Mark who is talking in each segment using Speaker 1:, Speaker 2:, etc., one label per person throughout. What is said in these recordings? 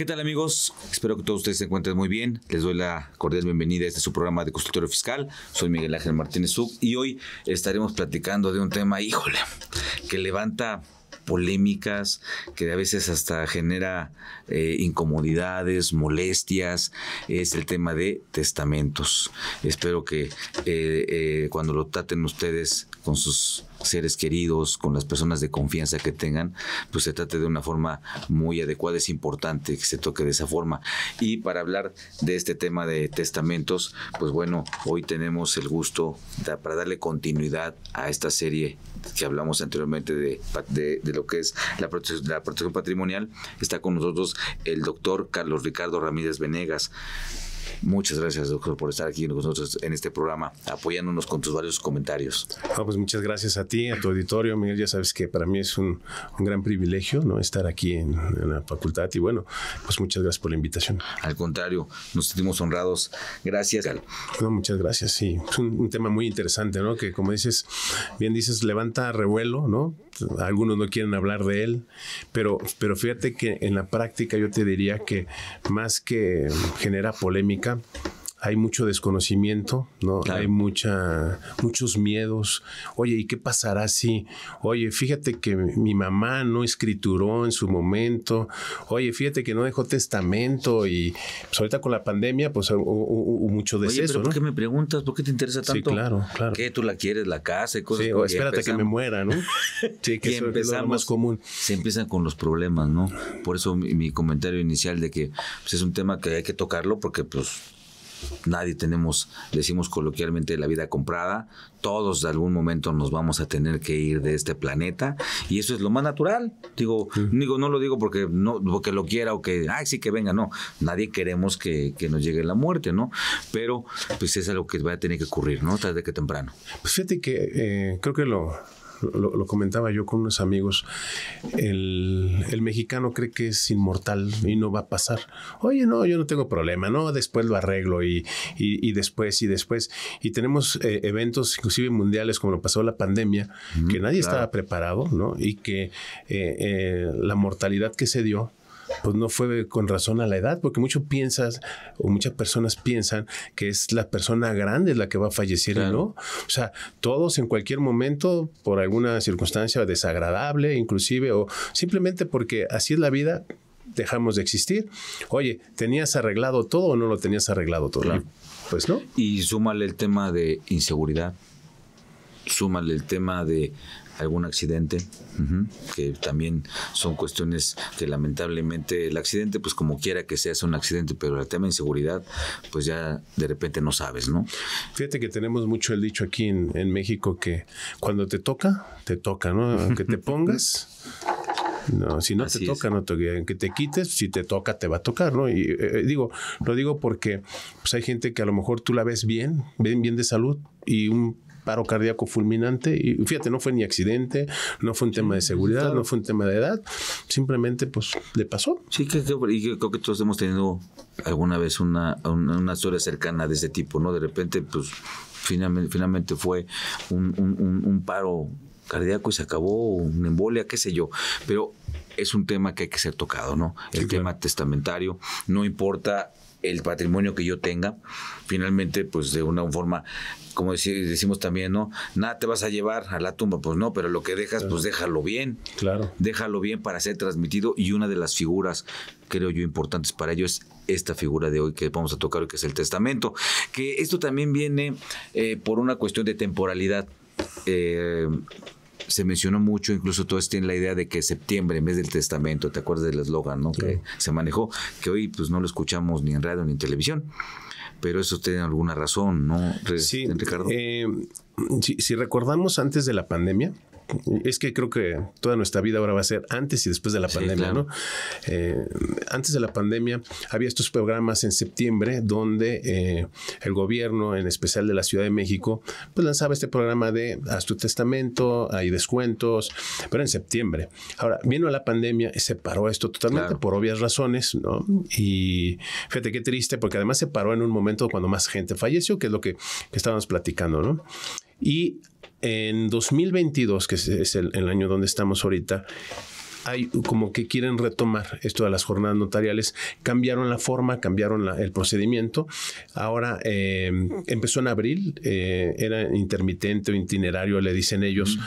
Speaker 1: ¿Qué tal amigos? Espero que todos ustedes se encuentren muy bien. Les doy la cordial bienvenida a este su programa de Consultorio Fiscal. Soy Miguel Ángel Martínez Zuc y hoy estaremos platicando de un tema, híjole, que levanta polémicas, que a veces hasta genera eh, incomodidades, molestias, es el tema de testamentos. Espero que eh, eh, cuando lo traten ustedes con sus seres queridos, con las personas de confianza que tengan, pues se trate de una forma muy adecuada. Es importante que se toque de esa forma. Y para hablar de este tema de testamentos, pues bueno, hoy tenemos el gusto para darle continuidad a esta serie que hablamos anteriormente de, lo que es la, la protección patrimonial. Está con nosotros el doctor Carlos Ricardo Ramírez Venegas. Muchas gracias, doctor, por estar aquí con nosotros en este programa, apoyándonos con tus varios comentarios.
Speaker 2: Ah, pues muchas gracias a ti, a tu auditorio, Miguel. Ya sabes que para mí es un, gran privilegio ¿no? estar aquí en, la facultad y bueno, pues muchas gracias por la invitación. Al contrario, nos sentimos honrados. Gracias. muchas gracias, sí. Es un, un tema muy interesante, ¿no? Que como dices, bien dices, levanta revuelo, ¿no? algunos no quieren hablar de él, pero, fíjate que en la práctica yo te diría que más que genera polémica, hay mucho desconocimiento, ¿no? Hay mucha, muchos miedos. Oye, ¿y qué pasará si? Oye, fíjate que mi mamá no escrituró en su momento. Oye, fíjate que no dejó testamento y pues ahorita con la pandemia, pues hubo, mucho deceso, Oye, pero ¿por qué
Speaker 1: me preguntas? ¿Por qué te interesa tanto? Sí, claro,
Speaker 2: claro. ¿Qué tú la quieres, la casa y cosas? Sí, o espérate que me muera, ¿no? sí, que es lo más
Speaker 1: común. Se empiezan con los problemas, ¿no? Por eso mi, comentario inicial de que pues, es un tema que hay que tocarlo porque pues nadie tenemos, decimos coloquialmente, la vida comprada. Todos de algún momento nos vamos a tener que ir de este planeta y eso es lo más natural. Digo, mm. digo no lo digo porque no porque lo quiera o que, ay, sí que venga, no. Nadie queremos que, que nos llegue la muerte, ¿no? Pero pues es algo que va a tener que ocurrir, ¿no? Tarde que temprano.
Speaker 2: Pues fíjate que eh, creo que lo, lo, comentaba yo con unos amigos, el, mexicano cree que es inmortal y no va a pasar. Oye, no, yo no tengo problema, no, después lo arreglo y, después y después. Y tenemos eh, eventos inclusive mundiales como lo pasó la pandemia, que nadie estaba preparado, ¿no? Y que eh, eh, la mortalidad que se dio pues no fue con razón a la edad, porque mucho piensas o muchas personas piensan que es la persona grande la que va a fallecer no. O sea, todos en cualquier momento, por alguna circunstancia desagradable inclusive, o simplemente porque así es la vida, dejamos de existir. Oye, ¿tenías arreglado todo o no lo tenías arreglado todo?
Speaker 1: Pues no. Y súmale el tema de inseguridad, súmale el tema de algún accidente, que también son cuestiones que lamentablemente el accidente, pues como quiera que sea, es un accidente, pero el tema de inseguridad, pues ya de repente
Speaker 2: no sabes, ¿no? Fíjate que tenemos mucho el dicho aquí en, México que cuando te toca, te toca, ¿no? Aunque te pongas, No, si no te toca, no te aunque te quites, si te toca, te va a tocar, ¿no? Y eh, eh, digo, lo digo porque pues hay gente que a lo mejor tú la ves bien, bien, bien de salud, y un paro cardíaco fulminante. Y fíjate, no fue ni accidente, no fue un tema de pues, seguridad, no fue un tema de edad. Simplemente, pues, le pasó.
Speaker 1: Sí, que, y creo que todos hemos tenido alguna vez una, historia cercana de ese tipo, ¿no? De repente, pues, finalmente, finalmente fue un, paro cardíaco y se acabó, una embolia, qué sé yo. Pero es un tema que hay que ser tocado, ¿no? El tema testamentario, no importa el patrimonio que yo tenga, finalmente, pues de una forma, como decimos también, ¿no? Nada te vas a llevar a la tumba, pues no, pero lo que dejas, pues déjalo bien. Claro. Déjalo bien para ser transmitido y una de las figuras, creo yo, importantes para ello es esta figura de hoy que vamos a tocar hoy, que es el testamento, que esto también viene eh, por una cuestión de temporalidad. Eh, se mencionó mucho, incluso todos tienen la idea de que septiembre, en vez del testamento, ¿te acuerdas del eslogan ¿no? que se manejó? Que hoy pues no lo escuchamos ni en radio ni en televisión, pero eso tiene
Speaker 2: alguna razón, ¿no, sí, Ricardo? Eh, si recordamos antes de la pandemia, es que creo que toda nuestra vida ahora va a ser antes y después de la pandemia, ¿no? Eh, antes de la pandemia había estos programas en septiembre donde eh, el gobierno, en especial de la Ciudad de México, pues lanzaba este programa de haz tu testamento, hay descuentos, pero en septiembre. Ahora, vino la pandemia, y se paró esto totalmente por obvias razones, ¿no? Y fíjate qué triste, porque además se paró en un momento cuando más gente falleció, que es lo que, que estábamos platicando, ¿no? Y en 2022, que es el, año donde estamos ahorita, hay como que quieren retomar esto de las jornadas notariales, cambiaron la forma, cambiaron el procedimiento. Ahora em, empezó en abril, eh, era intermitente o itinerario, le dicen ellos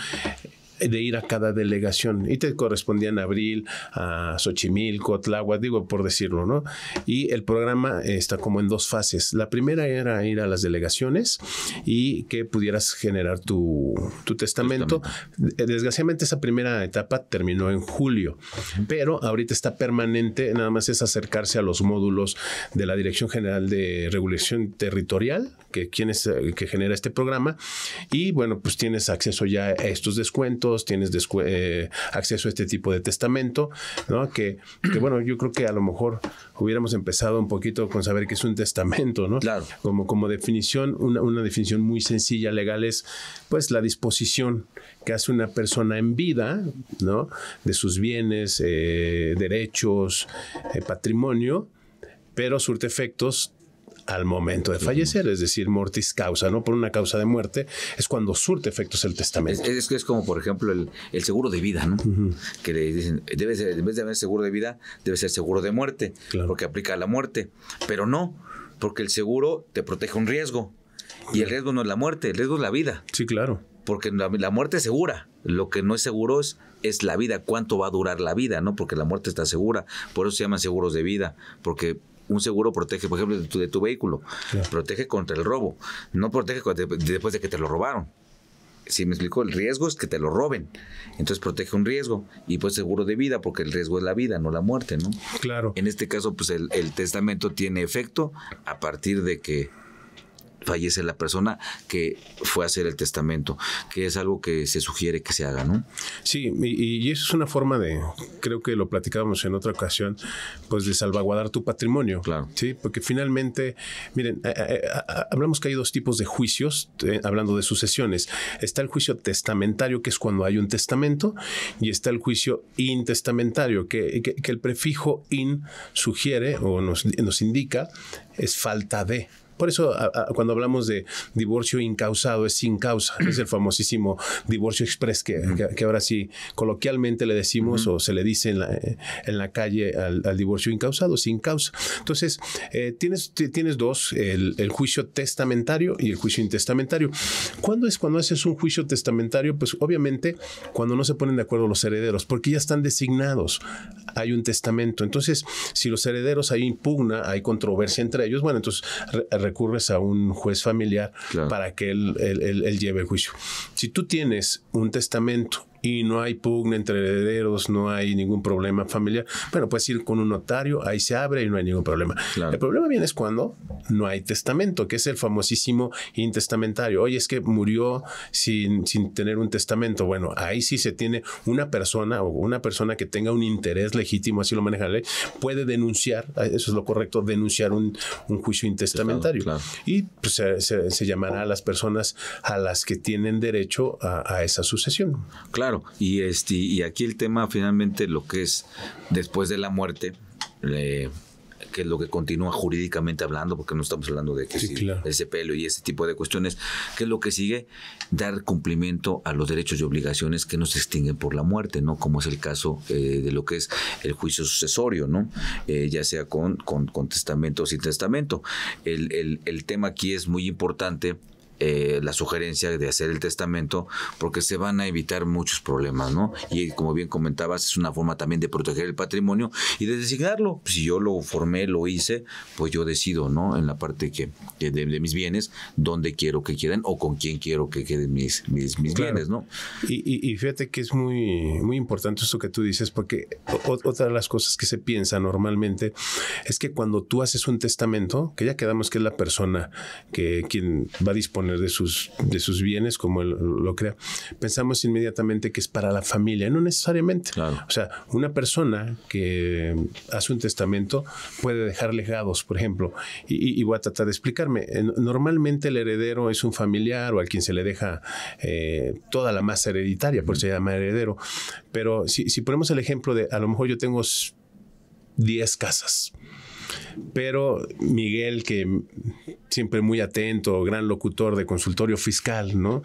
Speaker 2: de ir a cada delegación y te correspondían en Abril, a Xochimilco, Tláhuac, digo por decirlo, ¿no? Y el programa está como en dos fases. La primera era ir a las delegaciones y que pudieras generar tu, testamento. testamento. Desgraciadamente esa primera etapa terminó en julio, pero ahorita está permanente, nada más es acercarse a los módulos de la Dirección General de Regulación Territorial, que, quién es, eh, que genera este programa. Y bueno, pues tienes acceso ya a estos descuentos, tienes eh, acceso a este tipo de testamento, ¿no? Que, bueno, yo creo que a lo mejor hubiéramos empezado un poquito con saber qué es un testamento, ¿no? Claro. Como, como definición, una, definición muy sencilla legal es pues la disposición que hace una persona en vida, ¿no? De sus bienes, eh, derechos, patrimonio, pero surte efectos al momento de fallecer, es decir, mortis causa, no por una causa de muerte, es cuando surte efectos el testamento. Es que es, como, por ejemplo, el, seguro de vida, ¿no? Que le dicen, debe ser, en vez de haber seguro de vida, debe
Speaker 1: ser seguro de muerte, porque aplica a la muerte, pero no, porque el seguro te protege un riesgo. Y el riesgo no es la muerte, el riesgo es la vida. Sí, claro. Porque la, muerte es segura. Lo que no es seguro es, es la vida, cuánto va a durar la vida, ¿no? Porque la muerte está segura. Por eso se llaman seguros de vida, porque un seguro protege, por ejemplo, de tu, vehículo, protege contra el robo, no protege después de que te lo robaron. Si me explico, el riesgo es que te lo roben. Entonces protege un riesgo y pues seguro de vida, porque el riesgo es la vida, no la muerte, ¿no? Claro. En este caso, pues el testamento tiene efecto a partir de que fallece la persona que fue a hacer el testamento, que es algo que se sugiere
Speaker 2: que se haga, ¿no? Sí, y, eso es una forma de, creo que lo platicábamos en otra ocasión, pues de salvaguardar tu patrimonio. Claro. Sí, porque finalmente, miren, hablamos que hay dos tipos de juicios, eh, hablando de sucesiones. Está el juicio testamentario, que es cuando hay un testamento, y está el juicio intestamentario, que, el prefijo in sugiere o nos indica es falta de. Por eso cuando hablamos de divorcio incausado es sin causa, es el famosísimo divorcio express que, que, ahora sí coloquialmente le decimos o se le dice en la, calle al, divorcio incausado, sin causa. Entonces, eh, tienes, tienes dos, el, juicio testamentario y el juicio intestamentario. ¿Cuándo es cuando haces un juicio testamentario? Pues obviamente cuando no se ponen de acuerdo los herederos, porque ya están designados, hay un testamento. Entonces, si los herederos hay impugna, hay controversia entre ellos, bueno, entonces recurres a un juez familiar para que él, lleve juicio. Si tú tienes un testamento y no hay pugna entre herederos, no hay ningún problema familiar. Bueno, puedes ir con un notario, ahí se abre y no hay ningún problema. El problema viene es cuando no hay testamento, que es el famosísimo intestamentario. Oye, es que murió sin, sin tener un testamento. Bueno, ahí sí se tiene una persona o una persona que tenga un interés legítimo, así lo maneja la ley, puede denunciar, ah, eso es lo correcto, denunciar un, juicio intestamentario. Y pues, se, llamará a las personas a las que tienen derecho a esa sucesión. Claro y, este, y aquí el tema finalmente lo que es después de la muerte,
Speaker 1: que es lo que continúa jurídicamente hablando, porque no estamos hablando de que ese pelo y ese tipo de cuestiones, que es lo que sigue, dar cumplimiento a los derechos y obligaciones que no se extinguen por la muerte, ¿no? Como es el caso eh, de lo que es el juicio sucesorio, ¿no? Eh, ya sea con, con, testamento o sin testamento. el tema aquí es muy importante eh, la sugerencia de hacer el testamento porque se van a evitar muchos problemas, ¿no? Y como bien comentabas, es una forma también de proteger el patrimonio y de designarlo. Si yo lo formé, lo hice, pues yo decido, ¿no? En la parte que, de, mis
Speaker 2: bienes, dónde quiero que queden o con quién quiero que queden mis, mis, mis bienes, ¿no? Y, fíjate que es muy, muy importante eso que tú dices porque otra de las cosas que se piensa normalmente es que cuando tú haces un testamento, que ya quedamos que es la persona que quien va a disponer de sus, de sus bienes como él lo crea, pensamos inmediatamente que es para la familia, no necesariamente. O sea, una persona que hace un testamento puede dejar legados, por ejemplo, y, voy a tratar de explicarme. Eh, normalmente el heredero es un familiar o al quien se le deja eh, toda la masa hereditaria, por eso se llama heredero. Pero si, si ponemos el ejemplo de, a lo mejor yo tengo 10 casas pero Miguel, que siempre muy atento, gran locutor de consultorio fiscal, ¿no?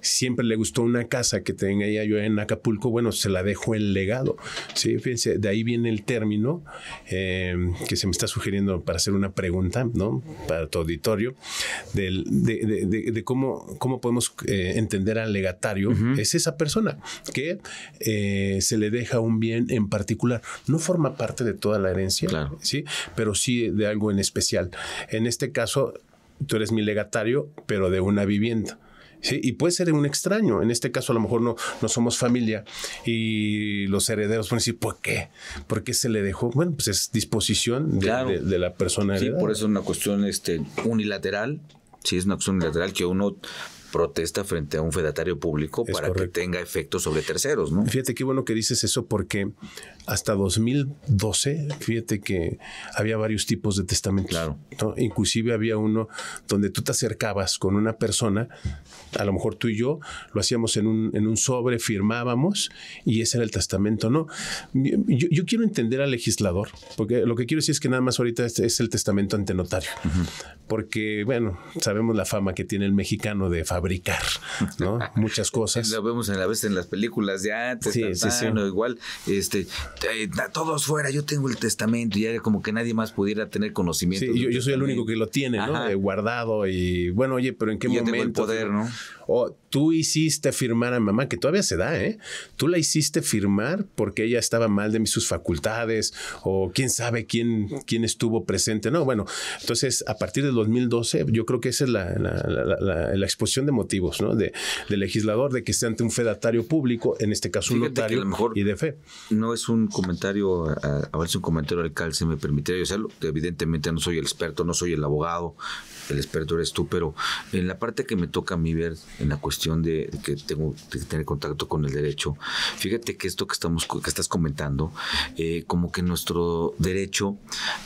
Speaker 2: siempre le gustó una casa que tenía ella yo en Acapulco, bueno, se la dejó el legado. ¿sí? Fíjense, de ahí viene el término em, que se me está sugiriendo para hacer una pregunta, ¿no? Para tu auditorio, de, cómo, cómo podemos eh, entender al legatario. Es esa persona que eh, se le deja un bien en particular. No forma parte de toda la herencia, ¿sí? Pero sí de algo en especial. En este caso, tú eres mi legatario, pero de una vivienda. Y puede ser un extraño. En este caso, a lo mejor no, no somos familia y los herederos pueden decir, ¿por qué? ¿Por qué se le dejó? Bueno, pues es disposición de, la persona. Sí, por eso es una cuestión este, unilateral.
Speaker 1: Sí, es una cuestión unilateral que uno protesta frente a un fedatario público para que tenga efecto sobre terceros, ¿no?
Speaker 2: Fíjate qué bueno que dices eso porque hasta 2012, fíjate que había varios tipos de testamentos. Claro. ¿no? Inclusive había uno donde tú te acercabas con una persona, a lo mejor tú y yo lo hacíamos en un, sobre, firmábamos y ese era el testamento, ¿no? Yo, quiero entender al legislador, porque lo que quiero decir es que nada más ahorita es, el testamento ante notario, porque, bueno, sabemos la fama que tiene el mexicano de fabricar fabricar, ¿no? Muchas cosas. Lo vemos en la vez en las películas de antes, sí, sí, igual, este, eh, todos fuera, yo tengo el
Speaker 1: testamento, y ya como que nadie más pudiera tener
Speaker 2: conocimiento. Sí, yo, soy el único que lo tiene, ¿no? guardado y bueno, oye, pero en qué momento. Tengo el poder, ¿no? O, tú hiciste firmar a mamá, que todavía se da, ¿eh? Tú la hiciste firmar porque ella estaba mal de sus facultades o quién sabe quién, quién estuvo presente. No, bueno, entonces a partir del 2012 yo creo que esa es la, la, exposición de motivos, ¿no? De, del legislador, de que esté ante un fedatario público, en este caso un notario y de fe. No es un comentario, a, ver si un comentario
Speaker 1: al alcalde me permitiría yo hacerlo. Evidentemente no soy el experto, no soy el abogado, el experto eres tú, pero en la parte que me toca a mí ver, en la cuestión de, que tengo que tener contacto con el derecho, fíjate que esto que, estamos, que estás comentando, eh, como que nuestro derecho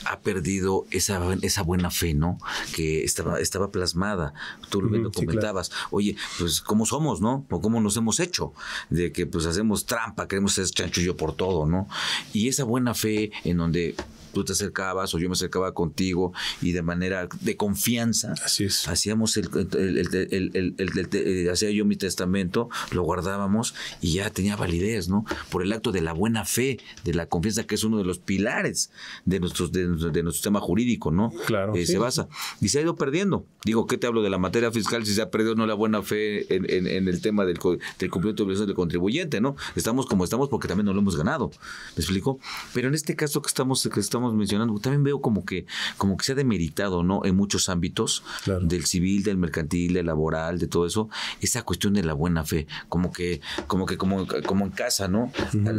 Speaker 1: ha perdido esa, esa buena fe, ¿no? Que estaba, estaba plasmada. Tú lo, comentabas, oye, pues cómo somos, ¿no? O cómo nos hemos hecho, de que pues hacemos trampa, queremos ser chanchullo por todo, ¿no? Y esa buena fe en donde tú te acercabas o yo me acercaba contigo y de manera de confianza. Así es. Hacíamos el, el, el, hacía yo mi testamento, lo guardábamos y ya tenía validez, ¿no? Por el acto de la buena fe, de la confianza, que es uno de los pilares de, nuestros, de, nuestro sistema jurídico, ¿no? Claro. Eh, se basa. Y se ha ido perdiendo. Digo, ¿qué te hablo de la materia fiscal si se ha perdido no la buena fe en, el tema del, cumplimiento de obligación del contribuyente, ¿no? Estamos como estamos porque también no lo hemos ganado. ¿Me explico? Pero en este caso que estamos, que estamos mencionando, también veo como que, como que se ha demeritado, ¿no? En muchos ámbitos, del civil, del mercantil, del laboral, de todo eso, esa cuestión de la buena fe, como que, como que, como, como en casa, ¿no?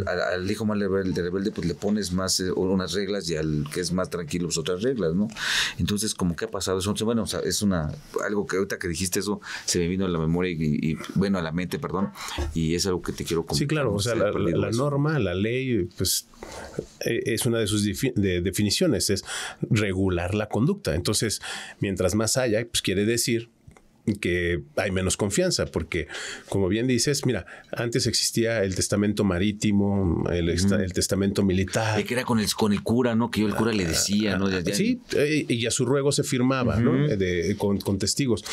Speaker 1: al, hijo más rebelde, pues le pones más eh, unas reglas y al que es más tranquilo, pues otras reglas, ¿no? Entonces, como que ha pasado eso, bueno, o sea, es una, algo que ahorita que dijiste eso, se me vino a la memoria y, bueno, a la mente, perdón, y es algo que
Speaker 2: te quiero comentar. Sí, claro, o sea, la, norma, la ley, pues eh, es una de sus de definiciones, es regular la conducta. Entonces, mientras más haya, pues quiere decir que hay menos confianza, porque como bien dices, mira, antes existía el testamento marítimo, el, testamento militar. que era con el, con el cura, ¿no? Que yo el cura le ah, decía, ¿no? Ah, sí, eh, y a su ruego se firmaba, ¿no? con, testigos.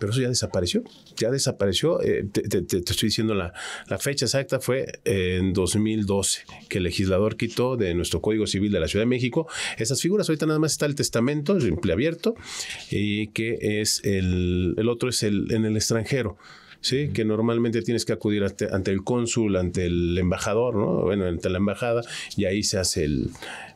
Speaker 2: Pero eso ya desapareció, ya desapareció. Eh, te, estoy diciendo la, la fecha exacta fue en 2012, que el legislador quitó de nuestro Código Civil de la Ciudad de México esas figuras. Ahorita nada más está el testamento, simple abierto, y que es el, el otro otro es el, en el extranjero. ¿sí? Que normalmente tienes que acudir ante, el cónsul, ante el embajador, ¿no? Bueno, ante la embajada, y ahí se hace el,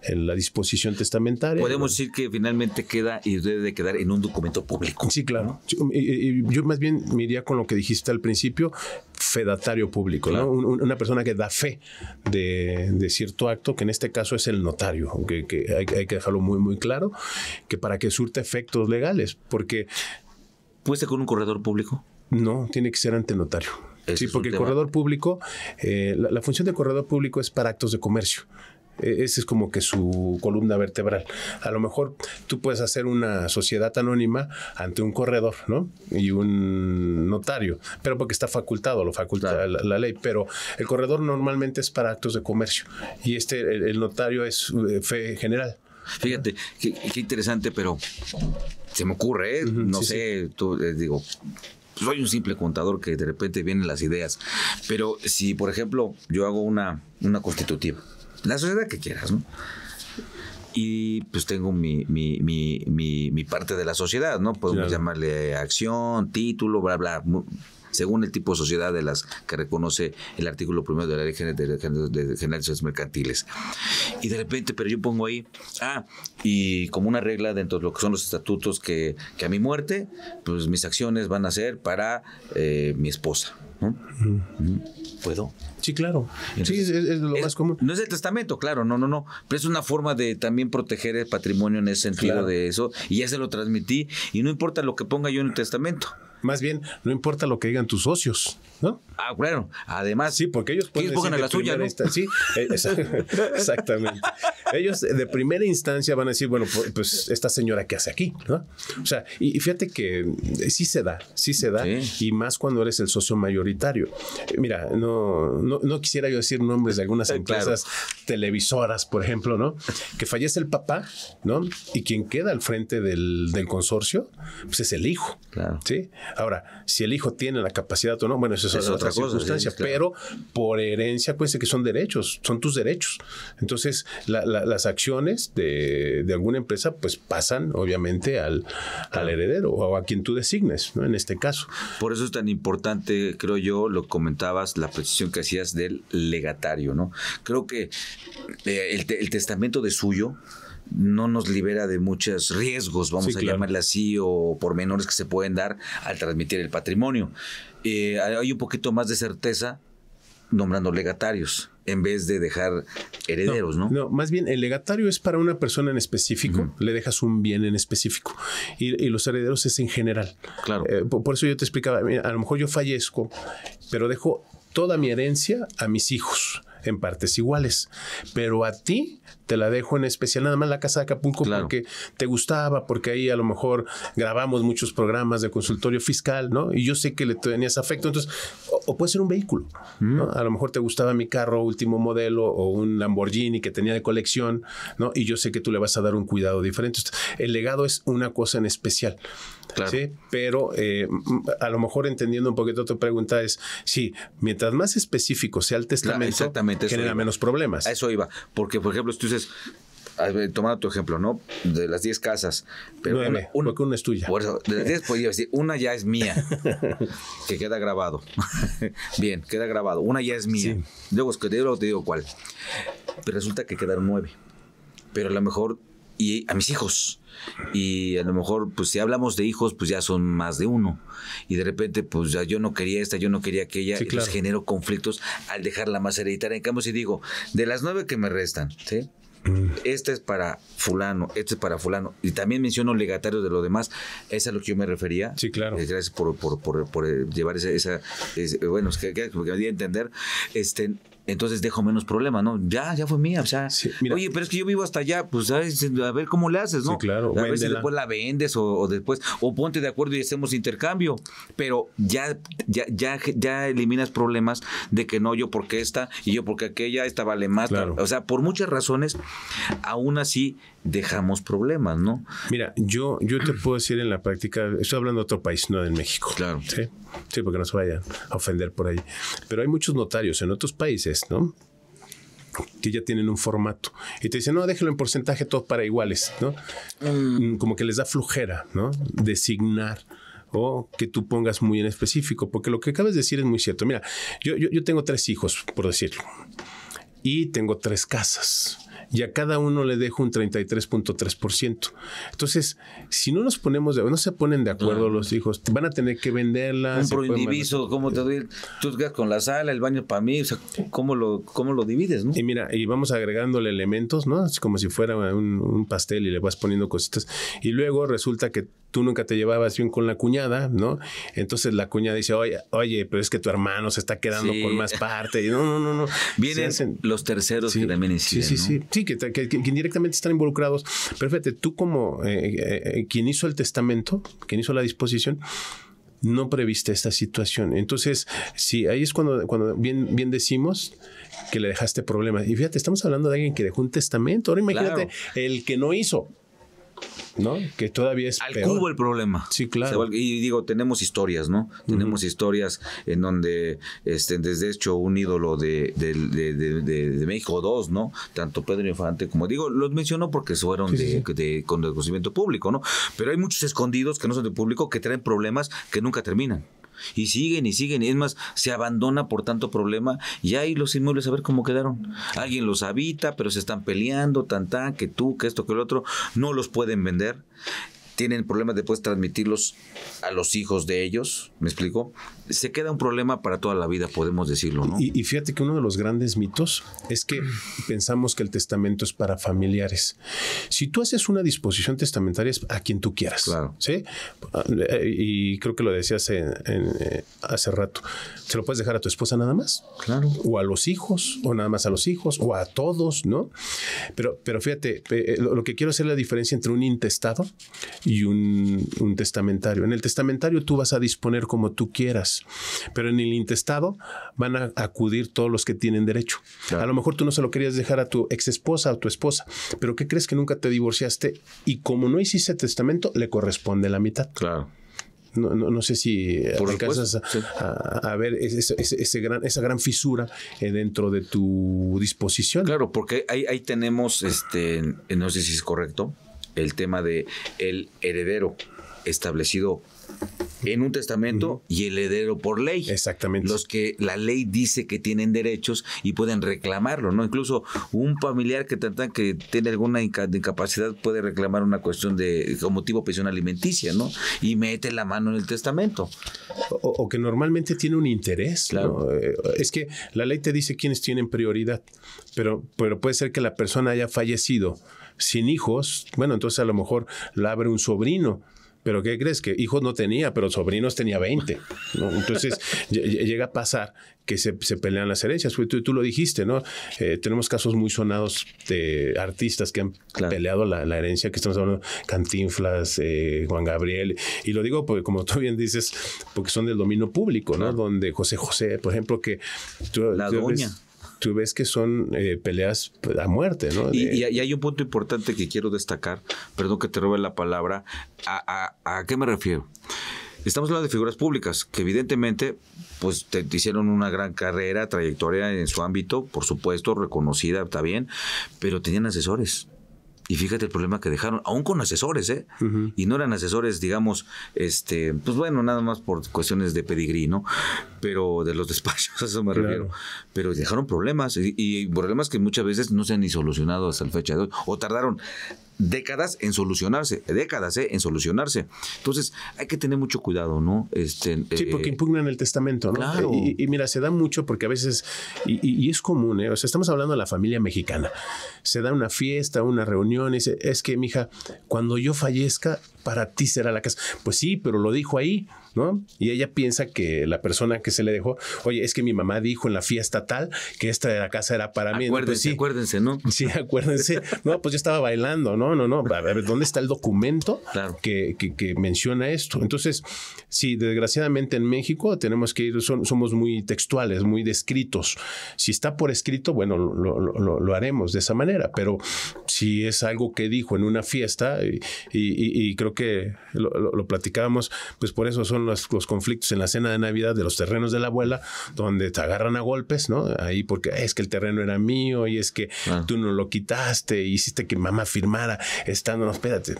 Speaker 2: la disposición testamentaria.
Speaker 1: Podemos decir que finalmente queda y debe de quedar en un documento público.
Speaker 2: Sí, claro. Yo, más bien me iría con lo que dijiste al principio, fedatario público, ¿no? Una persona que da fe de, cierto acto, que en este caso es el notario, que, hay, hay que dejarlo muy, muy claro, que para que surta efectos legales, porque ¿Puede con un corredor público? No, tiene que ser ante notario. Sí, porque el corredor público, eh, la, función del corredor público es para actos de comercio. E, ese es como que su columna vertebral. A lo mejor tú puedes hacer una sociedad anónima ante un corredor, ¿no? Y un notario, pero porque está facultado, lo faculta la, ley. Pero el corredor normalmente es para actos de comercio y este, el, notario es eh, fe general. Fíjate, qué interesante, pero se me ocurre, ¿eh? no sé,
Speaker 1: eh, digo, soy un simple contador que de repente vienen las ideas. Pero si, por ejemplo, yo hago una, una constitutiva, la sociedad que quieras, ¿no? y pues tengo mi, mi, mi, parte de la sociedad, ¿no? Podemos llamarle acción, título, bla, bla, según el tipo de sociedad de las que reconoce el artículo primero de la ley de generaciones mercantiles. Y de repente, pero yo pongo ahí, ah, y como una regla dentro de lo que son los estatutos que, a mi muerte, pues mis acciones van a ser para eh, mi esposa. ¿no? ¿Puedo? Sí, claro. sí, es, lo más común. No es el testamento, claro, no, no, no. Pero es una forma de también proteger el patrimonio en ese sentido de eso. Y ya se lo transmití. Y no importa lo que ponga yo
Speaker 2: en el testamento. Más bien, no importa lo que digan tus socios, ¿no? Ah, claro. Además. Sí, porque ellos pueden. Ellos decir de la suya, Sí, eh, exactamente. ellos de primera instancia van a decir, bueno, pues, pues esta señora que hace aquí, ¿no? O sea, y fíjate que eh, sí se da, sí se da. Y más cuando eres el socio mayoritario. Mira, no no, quisiera yo decir nombres de algunas eh, empresas televisoras, por ejemplo, ¿no? Que fallece el papá, ¿no? Y quien queda al frente del, consorcio, pues es el hijo. ¿sí? Ahora, si el hijo tiene la capacidad o no, bueno, eso es, otra, circunstancia, pero por herencia, pues que son derechos, son tus derechos. Entonces, las acciones de, alguna empresa, pues pasan, obviamente, al, al heredero o a quien tú designes, ¿no? En este caso. Por eso es tan importante, creo yo, lo comentabas, la precisión que
Speaker 1: hacía del legatario, ¿no? Creo que eh, el, testamento de suyo no nos libera de muchos riesgos, vamos a llamarle así, o pormenores que se pueden dar al transmitir el patrimonio. Eh, hay un poquito más de certeza nombrando legatarios en vez de dejar herederos, ¿no?
Speaker 2: No, más bien el legatario es para una persona en específico, le dejas un bien en específico y, los herederos es en general. Claro. Eh, por, por, eso yo te explicaba, a lo mejor yo fallezco, pero dejo toda mi herencia a mis hijos en partes iguales, pero a ti te la dejo en especial, nada más la casa de Acapulco porque te gustaba, porque ahí a lo mejor grabamos muchos programas de consultorio fiscal, ¿no? Y yo sé que le tenías afecto, entonces, o, puede ser un vehículo, ¿no? Mm. A lo mejor te gustaba mi carro último modelo o un Lamborghini que tenía de colección, ¿no? Y yo sé que tú le vas a dar un cuidado diferente. el legado es una cosa en especial. ¿sí? Pero eh, a lo mejor entendiendo un poquito tu pregunta es, sí, mientras más específico sea el testamento, genera menos problemas. A eso iba, porque por ejemplo, si tú dices,
Speaker 1: tomando tu ejemplo, ¿no? De las 10 casas. Pero Nueve, una, es tuya. de las 10, pues, decir, una ya es mía, que queda grabado. Bien, queda grabado. Una ya es mía. Luego, que te digo, te digo cuál. Pero resulta que quedaron 9. Pero a lo mejor, y a mis hijos. Y a lo mejor, pues si hablamos de hijos, pues ya son más de uno. Y de repente, pues ya yo no quería esta, yo no quería aquella. Sí, genero conflictos al dejarla más hereditaria. En cambio, si digo, de las nueve que me restan, ¿sí? este es para fulano, este es para fulano. Y también menciono legatarios de lo demás. es a lo que yo me refería. Sí, claro. Eh, gracias por, por, por, por, eh, llevar esa... esa es, bueno, que, que, que, me entender. Este, entonces dejo menos problemas, ¿no? Ya, ya fue mía, oye, pero es que yo vivo hasta allá, pues a ver cómo le haces, ¿no? Sí, claro. A ver después la vendes o, después, o ponte de acuerdo y hacemos intercambio, pero ya, ya, ya, eliminas problemas de que no, yo porque esta y yo porque aquella, esta vale más, o sea, por muchas razones, aún así dejamos problemas, ¿no?
Speaker 2: Mira, yo, yo te puedo decir en la práctica, estoy hablando de otro país, no de México. Claro. ¿sí? porque no se vaya a ofender por ahí. Pero hay muchos notarios en otros países, ¿no? que ya tienen un formato y te dicen, no, déjelo en porcentaje todos para iguales, ¿no? Mm. Como que les da flujera, ¿no? Designar o que tú pongas muy en específico, porque lo que acabas de decir es muy cierto. Mira, yo, yo, yo tengo tres hijos, por decirlo, y tengo tres casas y a cada uno le dejo un 33.3%. Entonces, si no nos ponemos de, no se ponen de acuerdo los hijos, van a tener que venderla. Un proindiviso, ¿cómo te doy? Tú te con la sala, el baño para mí, o sea, ¿cómo lo, cómo lo divides? ¿no? Y mira, y vamos agregándole elementos, ¿no? Es como si fuera un, pastel y le vas poniendo cositas. Y luego resulta que tú nunca te llevabas bien con la cuñada, ¿no? Entonces la cuñada dice, oye, oye pero es que tu hermano se está quedando por con más parte. Y no, no, no, no. Vienen los terceros que también inciden, Sí, sí, sí que, que, están involucrados. Pero fíjate, tú como eh, eh, eh, quien hizo el testamento, quien hizo la disposición, no previste esta situación. Entonces, sí, ahí es cuando, cuando bien, bien decimos que le dejaste problemas. Y fíjate, estamos hablando de alguien que dejó un testamento. Ahora imagínate el que no hizo. ¿no? Que todavía es al cubo el problema. Sí, claro. Y
Speaker 1: digo, tenemos historias, ¿no? Tenemos historias en donde, este, desde hecho, un ídolo de, de, México 2, ¿no? Tanto Pedro Infante como, digo, los mencionó porque fueron de, con el conocimiento público, ¿no? Pero hay muchos escondidos que no son de público que traen problemas que nunca terminan. Y siguen y siguen. Y es más, se abandona por tanto problema. Y ahí los inmuebles a ver cómo quedaron. Alguien los habita, pero se están peleando, tan, tan, que tú, que esto, que el otro. No los pueden vender tienen problemas de después pues, transmitirlos a los hijos de ellos, ¿me explico? Se queda un problema para toda la vida, podemos decirlo, Y,
Speaker 2: fíjate que uno de los grandes mitos es que pensamos que el testamento es para familiares. Si tú haces una disposición testamentaria a quien tú quieras, claro. ¿sí? Y creo que lo decías eh, hace rato, ¿se lo puedes dejar a tu esposa nada más? Claro. O a los hijos, o nada más a los hijos, o a todos, ¿no? Pero, pero fíjate, eh, eh, lo que quiero hacer la diferencia entre un intestado y un, testamentario. En el testamentario tú vas a disponer como tú quieras, pero en el intestado van a acudir todos los que tienen derecho. A lo mejor tú no se lo querías dejar a tu ex esposa o tu esposa, pero ¿qué crees que nunca te divorciaste? Y como no hiciste testamento, le corresponde la mitad. Claro. No, no, sé si Por alcanzas a, ver ese, gran, esa gran fisura eh, dentro de tu disposición. Claro, porque ahí, tenemos, este, no sé
Speaker 1: si es correcto, el tema de el heredero establecido en un testamento y el heredero por ley. Exactamente. Los que la ley dice que tienen derechos y pueden reclamarlo, ¿no? Incluso un familiar que que tiene alguna incapacidad puede reclamar una cuestión de motivo motivo pensión alimenticia, ¿no? Y mete la mano en el
Speaker 2: testamento. O, que normalmente tiene un interés. Claro. Eh, es que la ley te dice quiénes tienen prioridad, pero, pero puede ser que la persona haya fallecido sin hijos. Bueno, entonces a lo mejor la abre un sobrino pero ¿qué crees? Que hijos no tenía, pero sobrinos tenía 20. Entonces llega a pasar que se, pelean las herencias. Tú, tú lo dijiste, ¿no? Eh, tenemos casos muy sonados de artistas que han peleado la, herencia, que estamos hablando Cantinflas, eh, Juan Gabriel. Y lo digo porque, como tú bien dices, porque son del dominio público, ¿no? Donde José José, por ejemplo, que... la doña tú ves que son eh, peleas pues, a muerte, ¿no? Y,
Speaker 1: hay un punto importante que quiero destacar, perdón que te robe la palabra, ¿a, qué me refiero? Estamos hablando de figuras públicas que evidentemente pues te, hicieron una gran carrera, trayectoria en su ámbito, por supuesto, reconocida, está bien, pero tenían asesores y fíjate el problema que dejaron, aún con asesores, ¿eh? Y no eran asesores, digamos, este, pues bueno, nada más por cuestiones de pedigrí, ¿no? Pero de los despachos, eso me refiero. Pero dejaron problemas y, problemas que muchas veces no se han ni solucionado hasta el fecha de hoy. O tardaron décadas en solucionarse, décadas eh, en solucionarse. Entonces, hay que tener mucho cuidado, ¿no? Este, sí, porque eh,
Speaker 2: impugnan el testamento, ¿no? Y, mira, se da mucho porque a veces, y, y, y, es común, ¿eh? O sea, estamos hablando de la familia mexicana. Se da una fiesta, una reunión, y dice, es que, mija, cuando yo fallezca, para ti será la casa. Pues sí, pero lo dijo ahí. ¿no? Y ella piensa que la persona que se le dejó, oye, es que mi mamá dijo en la fiesta tal que esta de la casa era para mí. Pues, acuérdense, sí, acuérdense, ¿no? Sí, acuérdense. No, pues yo estaba bailando, no, no, no. A ver, ¿dónde está el documento que, que, menciona esto? Entonces, si desgraciadamente en México tenemos que ir, somos muy textuales, muy descritos. Si está por escrito, bueno, lo, haremos de esa manera, pero si es algo que dijo en una fiesta, y creo que lo platicábamos, pues por eso son los, conflictos en la cena de Navidad de los terrenos de la abuela, donde te agarran a golpes, ¿no? Ahí porque es que el terreno era mío y es que ah. tú no lo quitaste, hiciste que mamá firmara estando, no, espérate,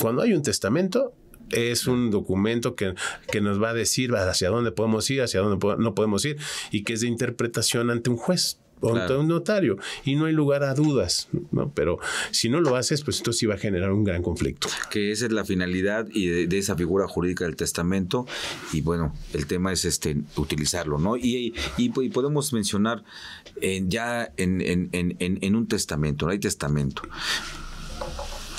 Speaker 2: cuando hay un testamento, es un documento que, que, nos va a decir hacia dónde podemos ir, hacia dónde no podemos ir y que es de interpretación ante un juez un notario y no hay lugar a dudas, ¿no? Pero si no lo haces, pues esto sí va a generar un gran conflicto. Que esa es la finalidad y de, esa figura jurídica del testamento
Speaker 1: y bueno, el tema es este utilizarlo, ¿no? Y, y, podemos mencionar en, ya en, en, en, en un testamento, no hay testamento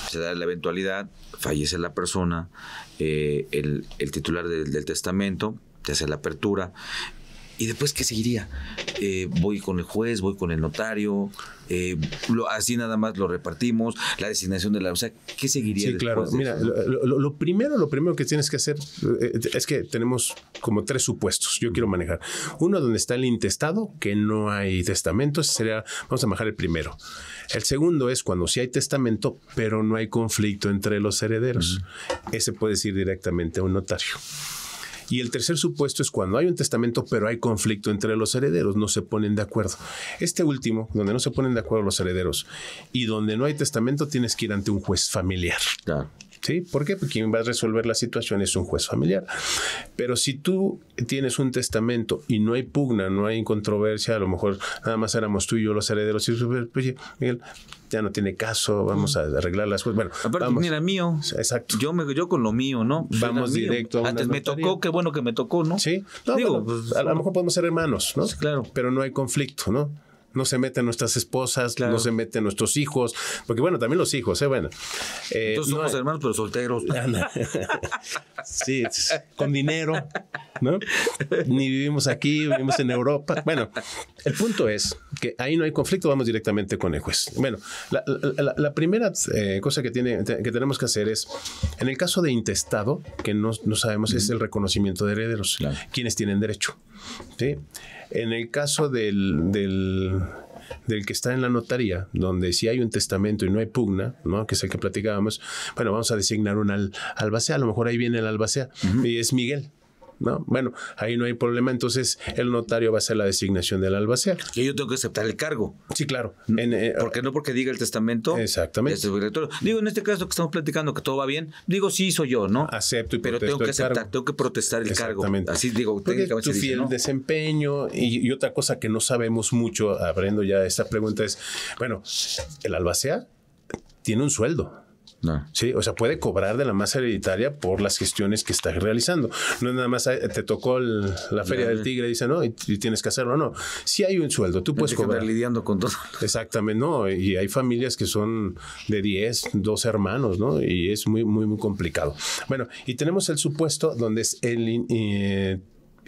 Speaker 1: se da la eventualidad, fallece la persona, eh, el, titular del, del testamento, te hace la apertura, ¿Y después qué seguiría? Eh, voy con el juez, voy con el notario, eh, así nada más lo repartimos, la designación
Speaker 2: de la... O sea, ¿qué seguiría? Sí, claro. Mira, lo, primero, lo primero que tienes que hacer eh, es que tenemos como tres supuestos. Yo quiero manejar. Uno donde está el intestado, que no hay testamento, ese sería, vamos a manejar el primero. El segundo es cuando sí hay testamento, pero no hay conflicto entre los herederos. Ese puede ir directamente a un notario. Y el tercer supuesto es cuando hay un testamento, pero hay conflicto entre los herederos, no se ponen de acuerdo. Este último, donde no se ponen de acuerdo los herederos y donde no hay testamento, tienes que ir ante un juez familiar. Claro. ¿Por qué? Porque quien va a resolver la situación es un juez familiar. Pero si tú tienes un testamento y no hay pugna, no hay controversia, a lo mejor nada más éramos tú y yo los herederos, Miguel, ya no tiene caso, vamos a arreglar las cosas. Bueno, aparte, ni era mío. Exacto. Yo, me, con lo mío, ¿no? vamos directo Antes me tocó, qué bueno que me tocó, ¿no? Sí. a lo pues, mejor podemos ser hermanos, ¿no? claro. Pero no hay conflicto, ¿no? no se meten nuestras esposas, no se meten nuestros hijos, porque bueno, también los hijos, ¿eh? Bueno. Eh, Entonces somos hermanos, pero solteros. sí, con dinero, ¿no? Ni vivimos aquí, vivimos en Europa. Bueno, el punto es que ahí no hay conflicto, vamos directamente con el juez. Bueno, la, primera eh, cosa que, tiene, que tenemos que hacer es, en el caso de intestado, que no, sabemos, es el reconocimiento de herederos, quienes tienen derecho. ¿sí? En el caso del, del, que está en la notaría, donde si hay un testamento y no hay pugna, ¿no? que es el que platicábamos, bueno, vamos a designar un al, albacea, a lo mejor ahí viene el albacea, y es Miguel. ¿no? Bueno, ahí no hay problema, entonces el notario va a hacer la designación del albacea. Y yo tengo que aceptar el cargo. Sí, claro. ¿Por qué eh, porque no porque diga el testamento. Exactamente. Este
Speaker 1: digo, en este caso que estamos platicando que todo va bien, digo, sí, soy yo, ¿no? Acepto y Pero tengo que aceptar, tengo que protestar el Exactamente. cargo. Así digo, Tengo técnicamente. Tu fiel
Speaker 2: desempeño y, y, otra cosa que no sabemos mucho, abriendo ya esta pregunta es, bueno, el albacea tiene un sueldo Sí, o sea, puede cobrar de la masa hereditaria por las gestiones que está realizando. No es nada más te tocó la feria del tigre, dice, no, y, tienes que hacerlo, no. Si sí hay un sueldo, tú puedes cobrar. lidiando con todo. Exactamente, no. Y hay familias que son de 10, dos hermanos, ¿no? Y es muy, muy, muy complicado. Bueno, y tenemos el supuesto donde es el... Eh,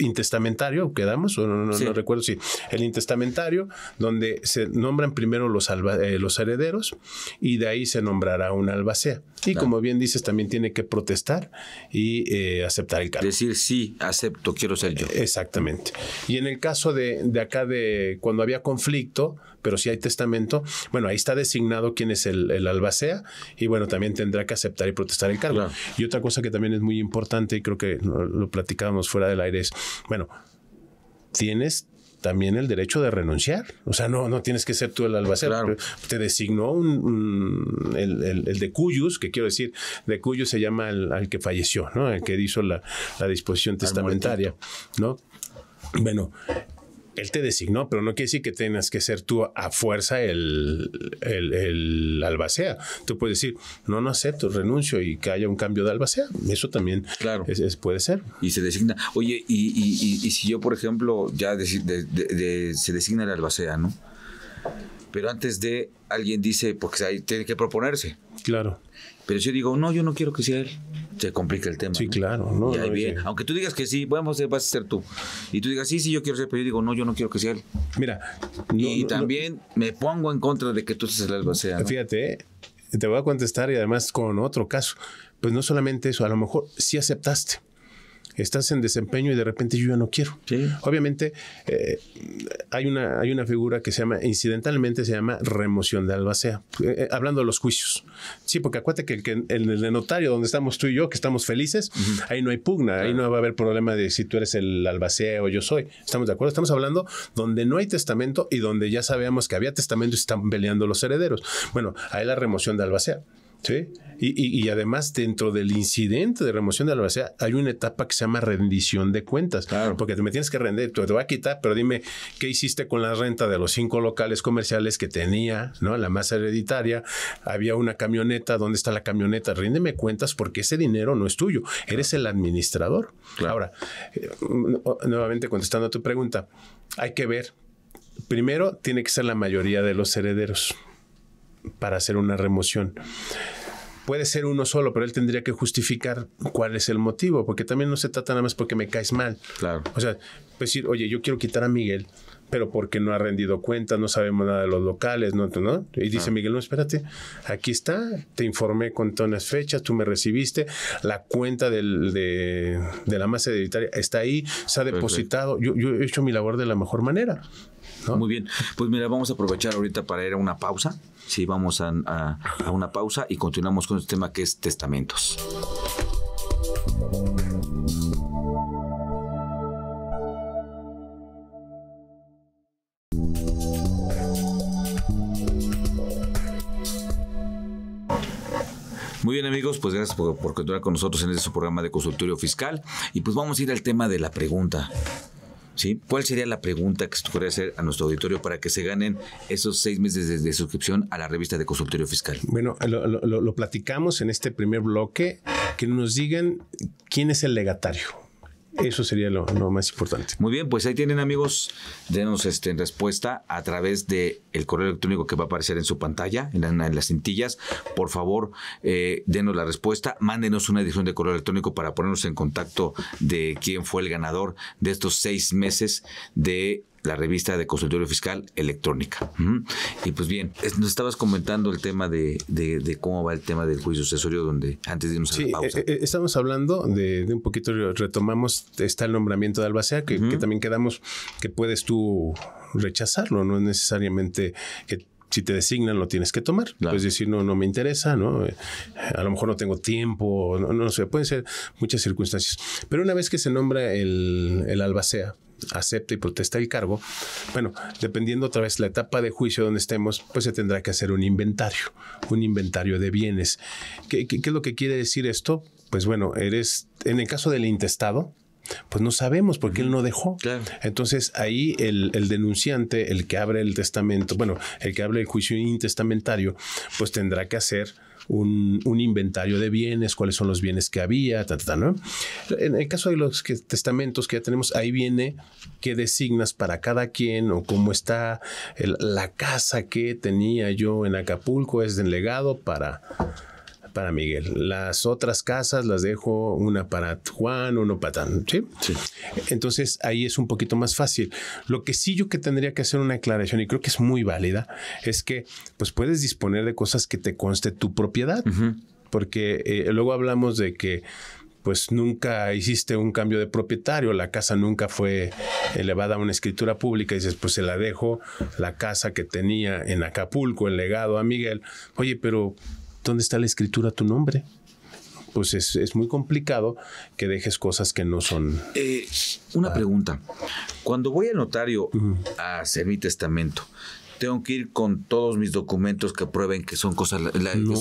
Speaker 2: intestamentario, quedamos, o no, recuerdo si, el intestamentario, donde se nombran primero los, eh, los herederos y de ahí se nombrará un albacea. Y como bien dices, también tiene que protestar y eh, aceptar el cargo. Decir, sí, acepto, quiero ser yo. Exactamente. Y en el caso de, de acá, de cuando había conflicto, pero si hay testamento, bueno, ahí está designado quién es el, el, albacea y bueno, también tendrá que aceptar y protestar el cargo. Y otra cosa que también es muy importante y creo que lo, lo platicábamos fuera del aire es, bueno, tienes también el derecho de renunciar. O sea, no, no tienes que ser tú el albacete. Te designó un, el, de Cuyus, que quiero decir, de Cuyus se llama al que falleció, ¿no? El que hizo la, la disposición testamentaria, ¿no? Bueno, él te designó, pero no quiere decir que tengas que ser tú a fuerza el, el, albacea. Tú puedes decir, no, no acepto, renuncio y que haya un cambio de albacea. Eso también claro. puede ser. Y se designa. Oye, y, y, y, si yo, por ejemplo, ya se designa el
Speaker 1: albacea, ¿no? Pero antes de alguien dice, porque pues, ahí tiene que proponerse. Claro. Pero si yo digo, no, yo no quiero que sea él, se complica el tema. Sí, claro. No, Aunque tú digas que sí, vamos, vas a ser tú. Y tú digas, sí, sí, yo quiero ser, pero yo digo, no, yo no quiero que sea él. Mira. y también me pongo en contra de que tú seas el albacea.
Speaker 2: Fíjate, eh, te voy a contestar y además con otro caso. Pues no solamente eso, a lo mejor sí aceptaste estás en desempeño y de repente yo ya no quiero. Obviamente eh, hay, una, hay una figura que se llama, incidentalmente se llama remoción de albacea, eh, eh, hablando de los juicios. Sí, porque acuérdate que, en el notario donde estamos tú y yo, que estamos felices, ahí no hay pugna, ahí no va a haber problema de si tú eres el albacea o yo soy. ¿Estamos de acuerdo? Estamos hablando donde no hay testamento y donde ya sabíamos que había testamento y se están peleando los herederos. Bueno, ahí la remoción de albacea. Sí. Y, y, y, además, dentro del incidente de remoción de la albacea, hay una etapa que se llama rendición de cuentas. Claro. Porque me tienes que render, te, te voy a quitar, pero dime, ¿qué hiciste con la renta de los cinco locales comerciales que tenía, ¿no? La masa hereditaria, había una camioneta, ¿dónde está la camioneta? Ríndeme cuentas porque ese dinero no es tuyo, eres el administrador. Claro. Ahora, eh, nuevamente contestando a tu pregunta, hay que ver, primero tiene que ser la mayoría de los herederos para hacer una remoción. Puede ser uno solo, pero él tendría que justificar cuál es el motivo, porque también no se trata nada más porque me caes mal. Claro. O sea, decir, oye, yo quiero quitar a Miguel, pero porque no ha rendido cuenta no sabemos nada de los locales, ¿no? Y dice ah. Miguel, no, espérate, aquí está, te informé con todas las fechas, tú me recibiste, la cuenta del, de, de, la masa hereditaria está ahí, se ha depositado, yo, yo, he hecho mi labor de la mejor manera. Muy
Speaker 1: bien, pues mira, vamos a aprovechar ahorita para ir a una pausa Sí, vamos a, una pausa y continuamos con el tema que es testamentos. Muy bien amigos, pues gracias por, por continuar con nosotros en este programa de consultorio fiscal y pues vamos a ir al tema de la pregunta. ¿sí? ¿Cuál sería la pregunta que se podría hacer a nuestro auditorio para que se ganen esos seis meses de, suscripción a la revista de consultorio fiscal?
Speaker 2: Bueno, lo platicamos en este primer bloque, que nos digan quién es el legatario eso sería lo, más importante.
Speaker 1: Muy bien, pues ahí tienen amigos, denos este, respuesta a través del el correo electrónico que va a aparecer en su pantalla, en, en las cintillas. Por favor, eh, denos la respuesta, mándenos una edición de correo electrónico para ponernos en contacto de quién fue el ganador de estos seis meses de la revista de consultorio fiscal electrónica. Y pues bien, nos estabas comentando el tema de, cómo va el tema del juicio sucesorio, donde antes de irnos a sí,
Speaker 2: eh, eh, estamos hablando de, un poquito, retomamos, está el nombramiento de Albacea, que, también quedamos que puedes tú rechazarlo, no es necesariamente que si te designan lo tienes que tomar. Puedes decir, no, no me interesa, ¿no? Eh, a lo mejor no tengo tiempo, no, no sé, pueden ser muchas circunstancias. Pero una vez que se nombra el, el albacea, acepta y protesta el cargo, bueno, dependiendo otra vez la etapa de juicio donde estemos, pues se tendrá que hacer un inventario, un inventario de bienes. ¿Qué, es lo que quiere decir esto? Pues bueno, eres, en el caso del intestado, pues no sabemos por qué él no dejó. Entonces ahí el, el, denunciante, el que abre el testamento, bueno, el que abre el juicio intestamentario, pues tendrá que hacer un, inventario de bienes, cuáles son los bienes que había, ta, ta, ¿no? En el caso de los testamentos que ya tenemos, ahí viene qué designas para cada quien o cómo está la casa que tenía yo en Acapulco, es del legado para para Miguel. Las otras casas las dejo una para Juan, uno para Tan. ¿sí? Entonces ahí es un poquito más fácil. Lo que sí yo que tendría que hacer una aclaración y creo que es muy válida es que pues puedes disponer de cosas que te conste tu propiedad. Porque eh, luego hablamos de que pues nunca hiciste un cambio de propietario, la casa nunca fue elevada a una escritura pública, y dices, pues se la dejo, la casa que tenía en Acapulco, el legado a Miguel, oye, pero ¿Dónde está la escritura tu nombre? Pues es, muy complicado que dejes cosas que no son. Eh, una ah. pregunta. Cuando voy al notario a hacer mi testamento,
Speaker 1: tengo que ir con todos mis documentos que prueben que son cosas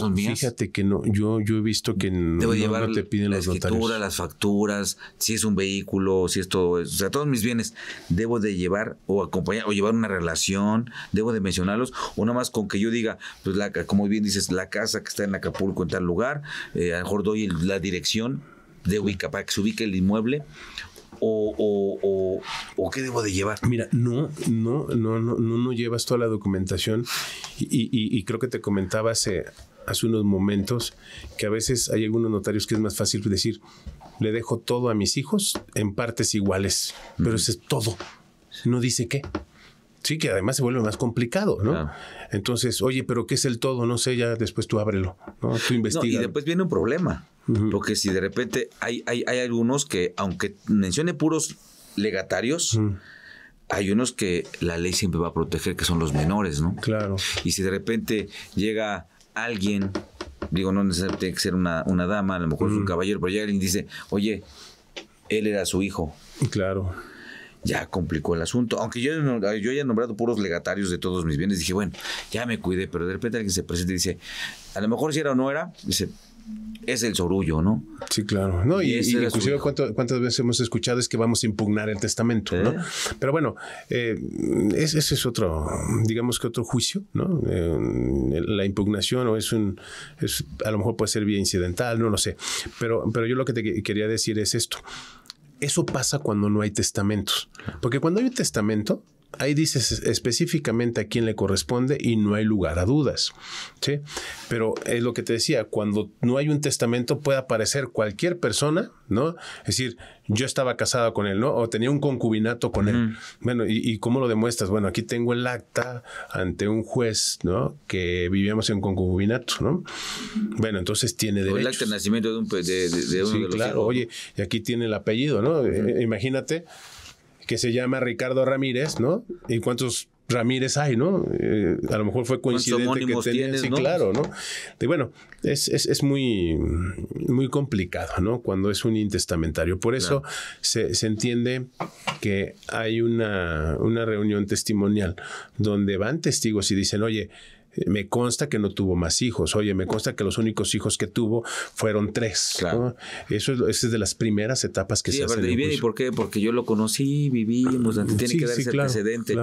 Speaker 1: mías. Fíjate
Speaker 2: que no, yo, yo he visto que no, llevar te
Speaker 1: piden la escritura, las facturas, si es un vehículo, si es o sea, todos mis bienes debo de llevar o acompañar o llevar una relación, debo de mencionarlos o nada más con que yo diga, pues la como bien dices, la casa que está en Acapulco en tal lugar, eh, a lo mejor doy la dirección de ubica, para que se ubique el inmueble
Speaker 2: o, o, o, qué debo de llevar? Mira, no, no, no, no, no, llevas toda la documentación y, y, creo que te comentaba hace, hace unos momentos que a veces hay algunos notarios que es más fácil decir, le dejo todo a mis hijos en partes iguales, pero ese es todo. No dice qué. Sí, que además se vuelve más complicado, ¿no? Entonces, oye, pero ¿qué es el todo? No sé, ya después tú ábrelo, ¿no? Tú investiga. y después
Speaker 1: viene un problema, porque si de repente hay, hay, algunos que, aunque mencione puros legatarios, hay unos que la ley siempre va a proteger, que son los menores, ¿no? Claro. Y si de repente llega alguien, digo, no necesariamente tiene que ser una, dama, a lo mejor es un caballero, pero llega alguien y dice, oye, él era su hijo. Claro ya complicó el asunto. Aunque yo, yo haya nombrado puros legatarios de todos mis bienes, dije, bueno, ya me cuidé, pero de repente alguien se presenta y dice, a lo mejor si era o no era, dice, es el sorullo, ¿no? Sí, claro. No, y, inclusive
Speaker 2: cuántas veces hemos escuchado es que vamos a impugnar el testamento, ¿no? ¿Eh? Pero bueno, eh, ese, es otro, digamos que otro juicio, ¿no? Eh, la impugnación o es un, es, a lo mejor puede ser vía incidental, no lo sé. Pero, pero yo lo que te quería decir es esto. Eso pasa cuando no hay testamentos. Porque cuando hay un testamento, ahí dices específicamente a quién le corresponde y no hay lugar a dudas. ¿sí? Pero es lo que te decía, cuando no hay un testamento puede aparecer cualquier persona, ¿no? Es decir, yo estaba casada con él, ¿no? O tenía un concubinato con él. Bueno, ¿y, cómo lo demuestras? Bueno, aquí tengo el acta ante un juez, ¿no? Que vivíamos en concubinato, ¿no? Bueno, entonces tiene derecho. El acta de nacimiento
Speaker 1: de un... De, uno claro,
Speaker 2: oye, y aquí tiene el apellido, ¿no? Eh, imagínate que se llama Ricardo Ramírez, ¿no? ¿Y cuántos Ramírez hay, ¿no? Eh, a lo mejor fue coincidente que tenían, sí, claro, ¿no? Y bueno, es, es, es, muy, muy complicado, ¿no? Cuando es un intestamentario. Por eso se, se, entiende que hay una, una reunión testimonial donde van testigos y dicen, oye, eh, me consta que no tuvo más hijos, oye, me consta que los únicos hijos que tuvo fueron tres. Claro. Eso es, de las primeras etapas que se hacen. Y ¿y
Speaker 1: por qué? Porque yo lo conocí, vivimos, tiene que darse el precedente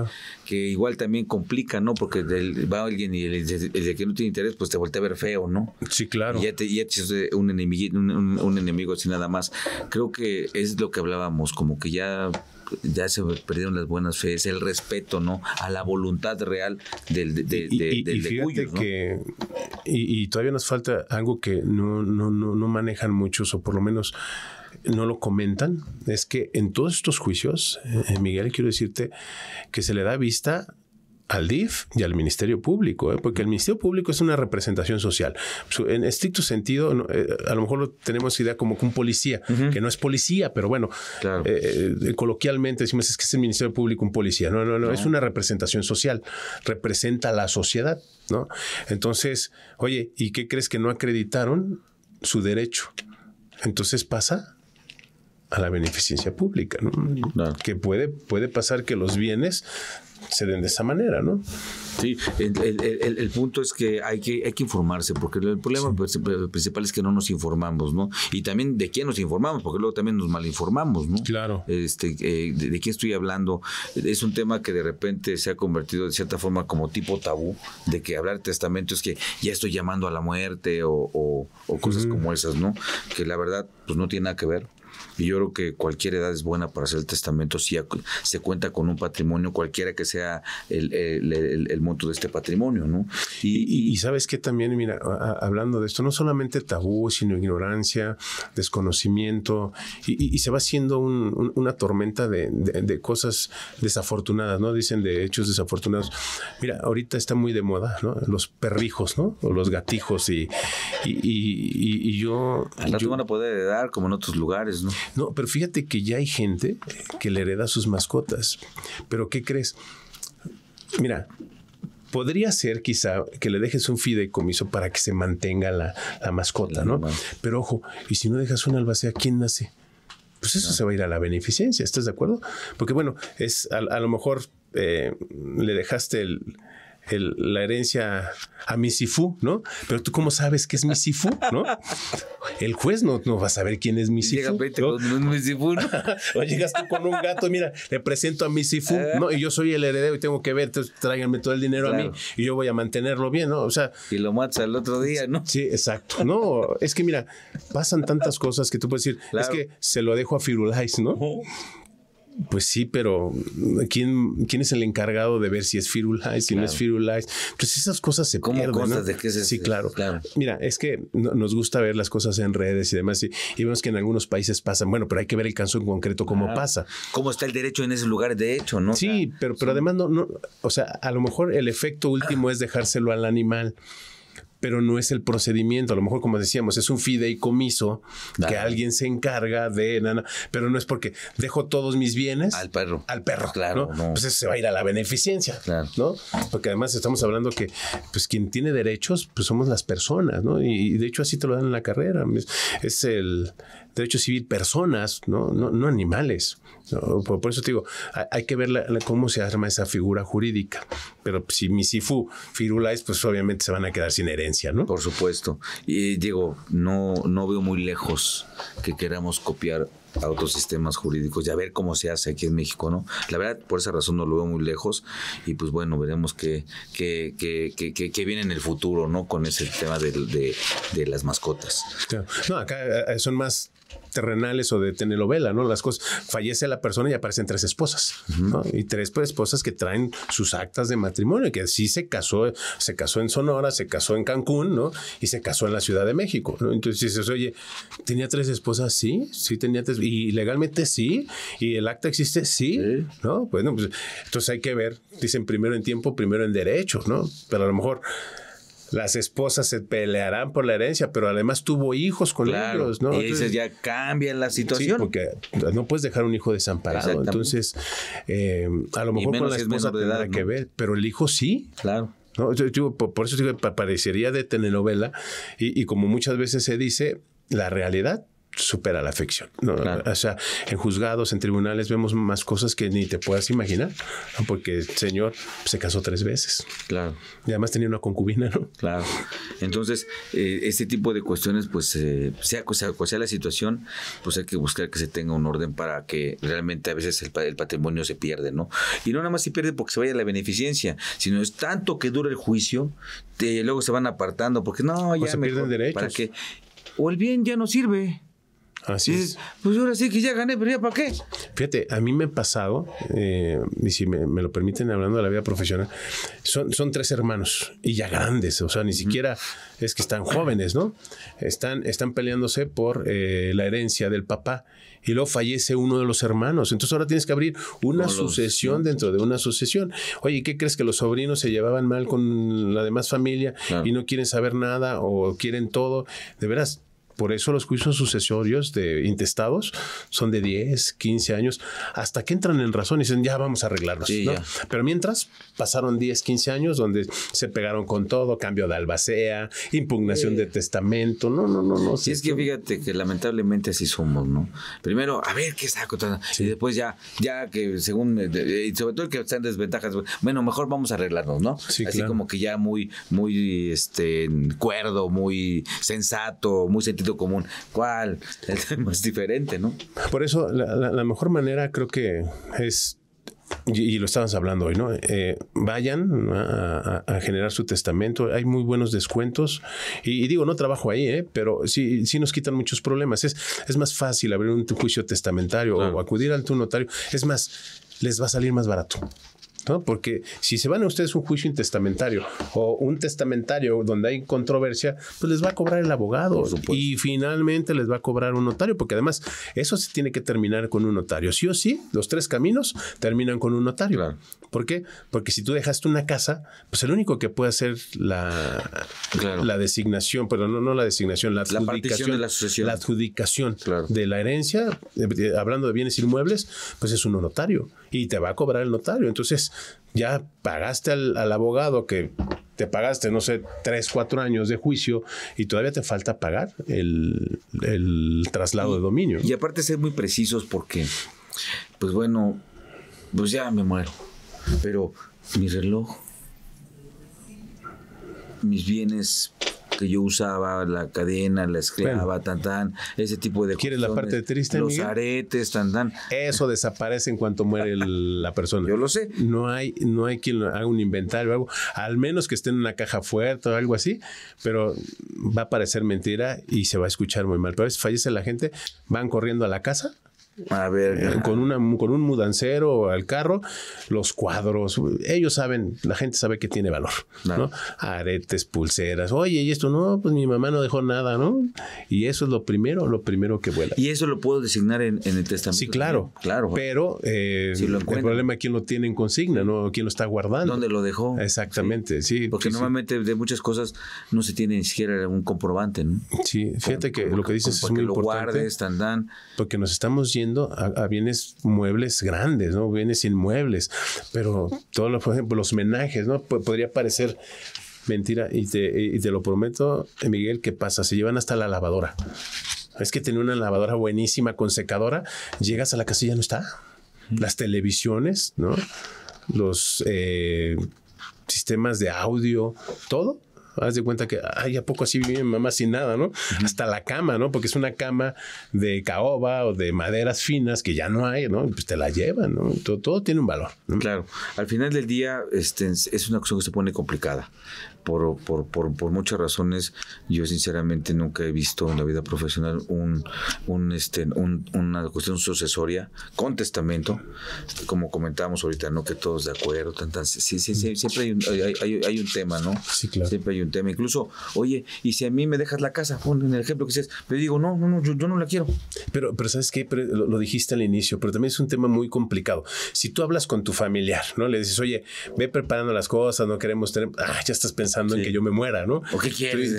Speaker 1: que igual también complica, ¿no? Porque va alguien y el, el, que no tiene interés, pues te voltea a ver feo, ¿no? Sí, claro. Y ya te, ya un, enemigo, un, un enemigo así nada más. Creo que es lo que hablábamos, como que ya ya se perdieron las buenas fees, el respeto, ¿no? A la voluntad real del de,
Speaker 2: y, todavía nos falta algo que no, no, manejan muchos o por lo menos no lo comentan, es que en todos estos juicios, eh, eh, Miguel, quiero decirte que se le da vista al DIF y al Ministerio Público, ¿eh? porque el Ministerio Público es una representación social. En estricto sentido, eh, a lo mejor lo tenemos idea como que un policía, que no es policía, pero bueno, eh, coloquialmente decimos es que es el Ministerio Público un policía. No, no, no, es una representación social, representa a la sociedad, ¿no? Entonces, oye, ¿y qué crees que no acreditaron su derecho? Entonces pasa a la beneficencia pública, que puede, puede pasar que los bienes se den de esa manera, ¿no? Sí, el, el, el, punto es que hay que, hay que informarse, porque el problema pues,
Speaker 1: principal es que no nos informamos, ¿no? Y también de quién nos informamos, porque luego también nos malinformamos, ¿no? Claro. Este, eh, de, qué estoy hablando? Es un tema que de repente se ha convertido de cierta forma como tipo tabú, de que hablar testamento es que ya estoy llamando a la muerte o, o, cosas como esas, ¿no? Que la verdad, pues no tiene nada que ver. Y yo creo que cualquier edad es buena para hacer el testamento si se cuenta con un patrimonio, cualquiera que sea
Speaker 2: el, monto de este patrimonio, ¿no? Y, y, sabes que también, mira, hablando de esto, no solamente tabú, sino ignorancia, desconocimiento, y, se va haciendo una tormenta de, cosas desafortunadas, ¿no? Dicen de hechos desafortunados. Mira, ahorita está muy de moda, ¿no? Los perrijos, ¿no? O los gatijos, y, y, yo... Y no yo, van a poder heredar como en otros lugares, ¿no? No, pero fíjate que ya hay gente que le hereda sus mascotas. Pero ¿qué crees? Mira, podría ser quizá que le dejes un fideicomiso para que se mantenga la, mascota, ¿no? Pero ojo, y si no dejas un albacea, ¿quién nace? Pues eso se va a ir a la beneficencia, ¿estás de acuerdo? Porque bueno, es a, lo mejor eh, le dejaste el, la herencia a mi ¿no? Pero tú cómo sabes que es mi Sifu, ¿no? El juez no, no va a saber quién es mi con o llegas tú con un gato, mira, le presento a mi ¿no? Y yo soy el heredero y tengo que ver, tráiganme todo el dinero a mí y yo voy a mantenerlo bien, ¿no? O sea... Y lo matas el otro día, ¿no? Sí, exacto. No, es que mira, pasan tantas cosas que tú puedes decir, es que se lo dejo a Firulais, ¿no? Pues sí, pero ¿quién, quién es el encargado de ver si es Firulais, si no es Firulais? Pues esas cosas se ¿Cómo pierden, cosas de sí, claro. Mira, es que nos gusta ver las cosas en redes y demás, y, vemos que en algunos países pasan. Bueno, pero hay que ver el caso en concreto cómo pasa.
Speaker 1: ¿Cómo está el derecho en ese lugar de hecho, no? Sí,
Speaker 2: pero, pero además no, no, o sea, a lo mejor el efecto último es dejárselo al animal pero no es el procedimiento. A lo mejor, como decíamos, es un fideicomiso que alguien se encarga de, pero no es porque dejo todos mis bienes al perro. Al perro. Claro. ¿no? Pues eso se va a ir a la beneficencia. ¿no? Porque además estamos hablando que, pues, quien tiene derechos, pues somos las personas, ¿no? Y, de hecho, así te lo dan en la carrera. es el, derecho civil personas, no, no, no animales. por, eso te digo, hay, que ver cómo se arma esa figura jurídica. Pero si Misifu firulais, pues obviamente se van a quedar sin herencia, ¿no? Por supuesto. Y
Speaker 1: digo, no, no veo muy lejos que queramos copiar a otros sistemas jurídicos y a ver cómo se hace aquí en México, ¿no? La verdad, por esa razón no lo veo muy lejos y pues bueno, veremos qué, qué, qué, qué, qué viene en el futuro, ¿no? Con ese tema de, las mascotas.
Speaker 2: No, acá eh, son más terrenales o de telenovela, ¿no? Las cosas. Fallece la persona y aparecen tres esposas, Y tres pues, esposas que traen sus actas de matrimonio, que sí se casó, se casó en Sonora, se casó en Cancún, ¿no? Y se casó en la Ciudad de México, ¿no? Entonces dices, oye, tenía tres esposas, sí, sí tenía tres y legalmente sí, y el acta existe sí, ¿no? pues entonces hay que ver, dicen primero en tiempo, primero en derecho, ¿no? Pero a lo mejor las esposas se pelearán por la herencia, pero además tuvo hijos con ellos, ¿no? Y dices, ya cambia la situación. Sí, porque no puedes dejar un hijo desamparado. Entonces, eh, a lo mejor con la esposa tendrá que ver, pero el hijo sí. Claro. Yo, por eso digo, parecería de telenovela y, y como muchas veces se dice, la realidad supera la afección O sea, en juzgados, en tribunales vemos más cosas que ni te puedas imaginar, porque el señor se casó tres veces. Claro. Y además tenía una concubina, ¿no? Claro. Entonces, eh, este tipo
Speaker 1: de cuestiones, pues, eh, sea cual sea, la situación, pues hay que buscar que se tenga un orden para que realmente a veces el, el patrimonio se pierde, ¿no? Y no nada más se pierde porque se vaya la beneficencia, sino es tanto que dura el juicio, te, luego se van apartando porque no, ya o se pierden derechos.
Speaker 2: o el bien ya no sirve. Así es. Pues ahora sí que ya gané, pero ya para qué. Fíjate, a mí me ha pasado, eh, y si me, lo permiten hablando de la vida profesional, son, tres hermanos y ya grandes, o sea, ni siquiera es que están jóvenes, ¿no? Están, están peleándose por eh, la herencia del papá y luego fallece uno de los hermanos. Entonces ahora tienes que abrir una sucesión dentro de una sucesión. Oye, ¿qué crees que los sobrinos se llevaban mal con la demás familia y no quieren saber nada o quieren todo? De veras, por eso los juicios sucesorios de intestados son de 10, 15 años, hasta que entran en razón y dicen, ya vamos a arreglarlos. Pero mientras pasaron 10, 15 años donde se pegaron con todo, cambio de albacea, impugnación de testamento, no, no, no, no. si es que fíjate que lamentablemente así somos, ¿no? Primero, a ver qué saco,
Speaker 1: y después ya, ya que según, y eh, eh, sobre todo el que están desventajas, bueno, mejor vamos a arreglarnos, ¿no? así como que ya muy, muy, este, cuerdo, muy sensato, muy sentido común. ¿Cuál? Es
Speaker 2: diferente, ¿no? Por eso, la, mejor manera creo que es y, lo estabas hablando hoy, ¿no? Eh, vayan a, generar su testamento, hay muy buenos descuentos y, digo, no trabajo ahí, ¿eh? pero sí, sí nos quitan muchos problemas. Es, es más fácil abrir un juicio testamentario o acudir al tu notario. Es más, les va a salir más barato. Porque si se van a ustedes un juicio intestamentario o un testamentario donde hay controversia, pues les va a cobrar el abogado y finalmente les va a cobrar un notario, porque además eso se tiene que terminar con un notario. Sí o sí, los tres caminos terminan con un notario. ¿Por qué? Porque si tú dejaste una casa, pues el único que puede hacer la, designación, pero no, no la designación, la adjudicación, la de la, la adjudicación de la herencia, eh, hablando de bienes inmuebles, pues es un notario y te va a cobrar el notario. Entonces, ya pagaste al, abogado que te pagaste, no sé, tres, cuatro años de juicio y todavía te falta pagar el, traslado de dominio. Y aparte ser muy precisos porque,
Speaker 1: pues bueno, pues ya me muero. Pero mi reloj, mis bienes que yo usaba, la cadena,
Speaker 2: la esclava, tan tan, ese tipo de ¿Quieres la parte triste, Los aretes, tan Eso desaparece en cuanto muere la persona. Yo lo sé. No hay, no hay quien haga un inventario o algo, al menos que esté en una caja fuerte o algo así, pero va a parecer mentira y se va a escuchar muy mal. Pero a veces fallece la gente, van corriendo a la casa a ver, eh, con, una, con un mudancero al carro, los cuadros, ellos saben, la gente sabe que tiene valor, ¿no? Aretes, pulseras, oye, y esto, no, pues mi mamá no dejó nada, ¿no? Y eso es lo primero, lo primero que vuela. Y eso lo puedo designar en, el testamento. Sí, claro, claro. Pero eh, el problema es quién lo tiene en consigna, ¿no? ¿Quién lo está guardando? ¿Dónde lo dejó? Exactamente, sí. Porque normalmente de muchas cosas no se tiene ni siquiera un comprobante, ¿no? Sí, fíjate que lo que dices es muy lo Guardes, porque nos estamos yendo a, bienes muebles grandes, ¿no? Bienes inmuebles, pero todos por ejemplo, los menajes, ¿no? podría parecer mentira y te, lo prometo, Miguel, ¿qué pasa, se llevan hasta la lavadora. Es que tenía una lavadora buenísima con secadora, llegas a la casilla no está. Las televisiones, ¿no? Los eh, sistemas de audio, todo Haz de cuenta que, ay, ¿a poco así vive mi mamá sin nada, no? Hasta la cama, ¿no? Porque es una cama de caoba o de maderas finas que ya no hay, ¿no? Pues te la llevan, ¿no? Todo, tiene un valor. ¿no? Claro. Al final del día este, es una
Speaker 1: cuestión que se pone complicada por, por, muchas razones, yo sinceramente nunca he visto en la vida profesional un, un, este, una cuestión sucesoria con testamento, como comentábamos ahorita, ¿no? Que todos de acuerdo, tan, sí, sí, siempre hay un, tema, ¿no? Siempre hay un tema. Incluso, oye, y si a mí me dejas la casa, pon
Speaker 2: en el ejemplo que seas, le digo, no, no, no, yo, no la quiero. Pero, pero ¿sabes qué? lo, dijiste al inicio, pero también es un tema muy complicado. Si tú hablas con tu familiar, ¿no? Le dices, oye, ve preparando las cosas, no queremos tener, ah, ya estás pensando en que yo me muera, ¿no? ¿O qué quieres?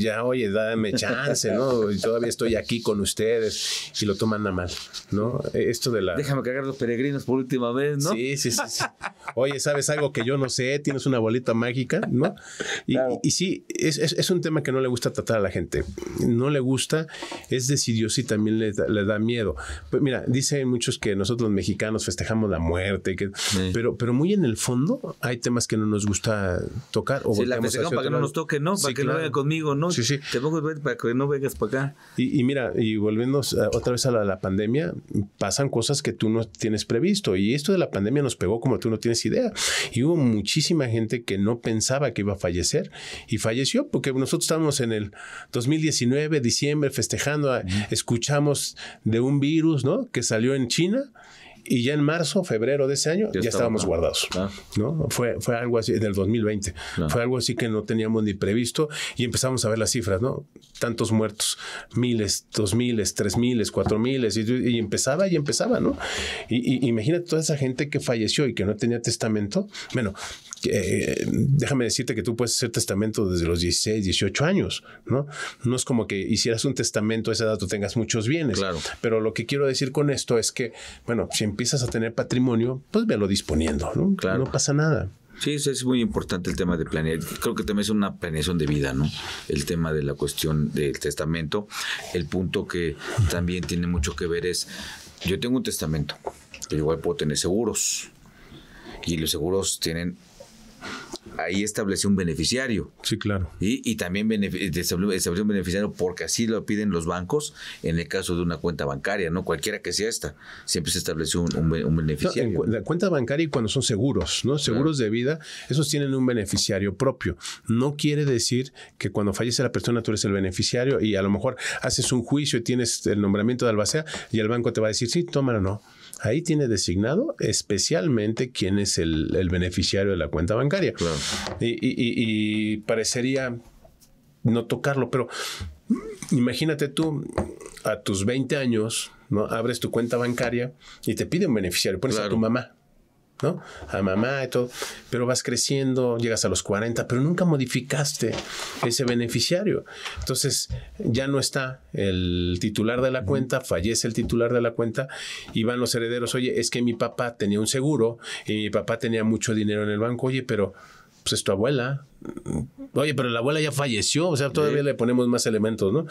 Speaker 2: ya, oye, dame chance, ¿no? Y todavía estoy aquí con ustedes y lo toman a mal, ¿no? E, esto de la... Déjame cagar los peregrinos por última vez, ¿no? Sí, sí, sí. Oye, ¿sabes algo que yo no sé? Tienes una bolita mágica, ¿no? Y, sí, es, un tema que no le gusta tratar a la gente. No le gusta, es decidioso y también le, da miedo. Pues mira, dicen muchos que nosotros los mexicanos festejamos la muerte, que, pero, pero muy en el fondo hay temas que no nos gusta tocar o para que no nos toque, ¿no? Para que no venga
Speaker 1: conmigo, ¿no? Sí, para que
Speaker 2: no vengas para acá. Y, y mira, y volviendo otra vez a la, pandemia, pasan cosas que tú no tienes previsto. Y esto de la pandemia nos pegó como tú no tienes idea. Y hubo muchísima gente que no pensaba que iba a fallecer y falleció porque nosotros estábamos en el 2019, diciembre, festejando, escuchamos de un virus, ¿no? Que salió en China y ya en marzo, febrero de ese año, ya, estábamos guardados. Ah. ¿no? Fue, fue algo así, del 2020. Ah. Fue algo así que no teníamos ni previsto y empezamos a ver las cifras, ¿no? Tantos muertos, miles, dos miles, tres miles, cuatro miles, y, empezaba y empezaba, ¿no? Y, imagínate toda esa gente que falleció y que no tenía testamento. Bueno, eh, déjame decirte que tú puedes hacer testamento desde los 16, 18 años, ¿no? No es como que hicieras un testamento a esa edad, tú tengas muchos bienes. Claro. Pero lo que quiero decir con esto es que, bueno, siempre empiezas a tener patrimonio, pues velo disponiendo, ¿no? No pasa nada. Sí, eso es muy
Speaker 1: importante el tema de planear. Creo que también es una planeación de vida, ¿no? El tema de la cuestión del testamento. El punto que también tiene mucho que ver es, yo tengo un testamento, que igual puedo tener seguros. Y los seguros tienen ahí establece un beneficiario. Sí, claro. Y, también establece un beneficiario porque así lo piden los bancos en el caso de una cuenta bancaria, ¿no? Cualquiera que sea esta, siempre se
Speaker 2: estableció un, beneficiario. la cuenta bancaria y cuando son seguros, ¿no? Seguros de vida, esos tienen un beneficiario propio. No quiere decir que cuando fallece la persona tú eres el beneficiario y a lo mejor haces un juicio y tienes el nombramiento de albacea y el banco te va a decir, sí, tómalo, no ahí tiene designado especialmente quién es el, beneficiario de la cuenta bancaria. Y, parecería no tocarlo, pero imagínate tú a tus 20 años, ¿no? Abres tu cuenta bancaria y te pide un beneficiario, pones a tu mamá. ¿no? A mamá y todo. Pero vas creciendo, llegas a los 40, pero nunca modificaste ese beneficiario. Entonces, ya no está el titular de la cuenta, fallece el titular de la cuenta y van los herederos. Oye, es que mi papá tenía un seguro y mi papá tenía mucho dinero en el banco. Oye, pero pues es tu abuela. Oye, pero la abuela ya falleció, o sea, todavía le ponemos más elementos, ¿no?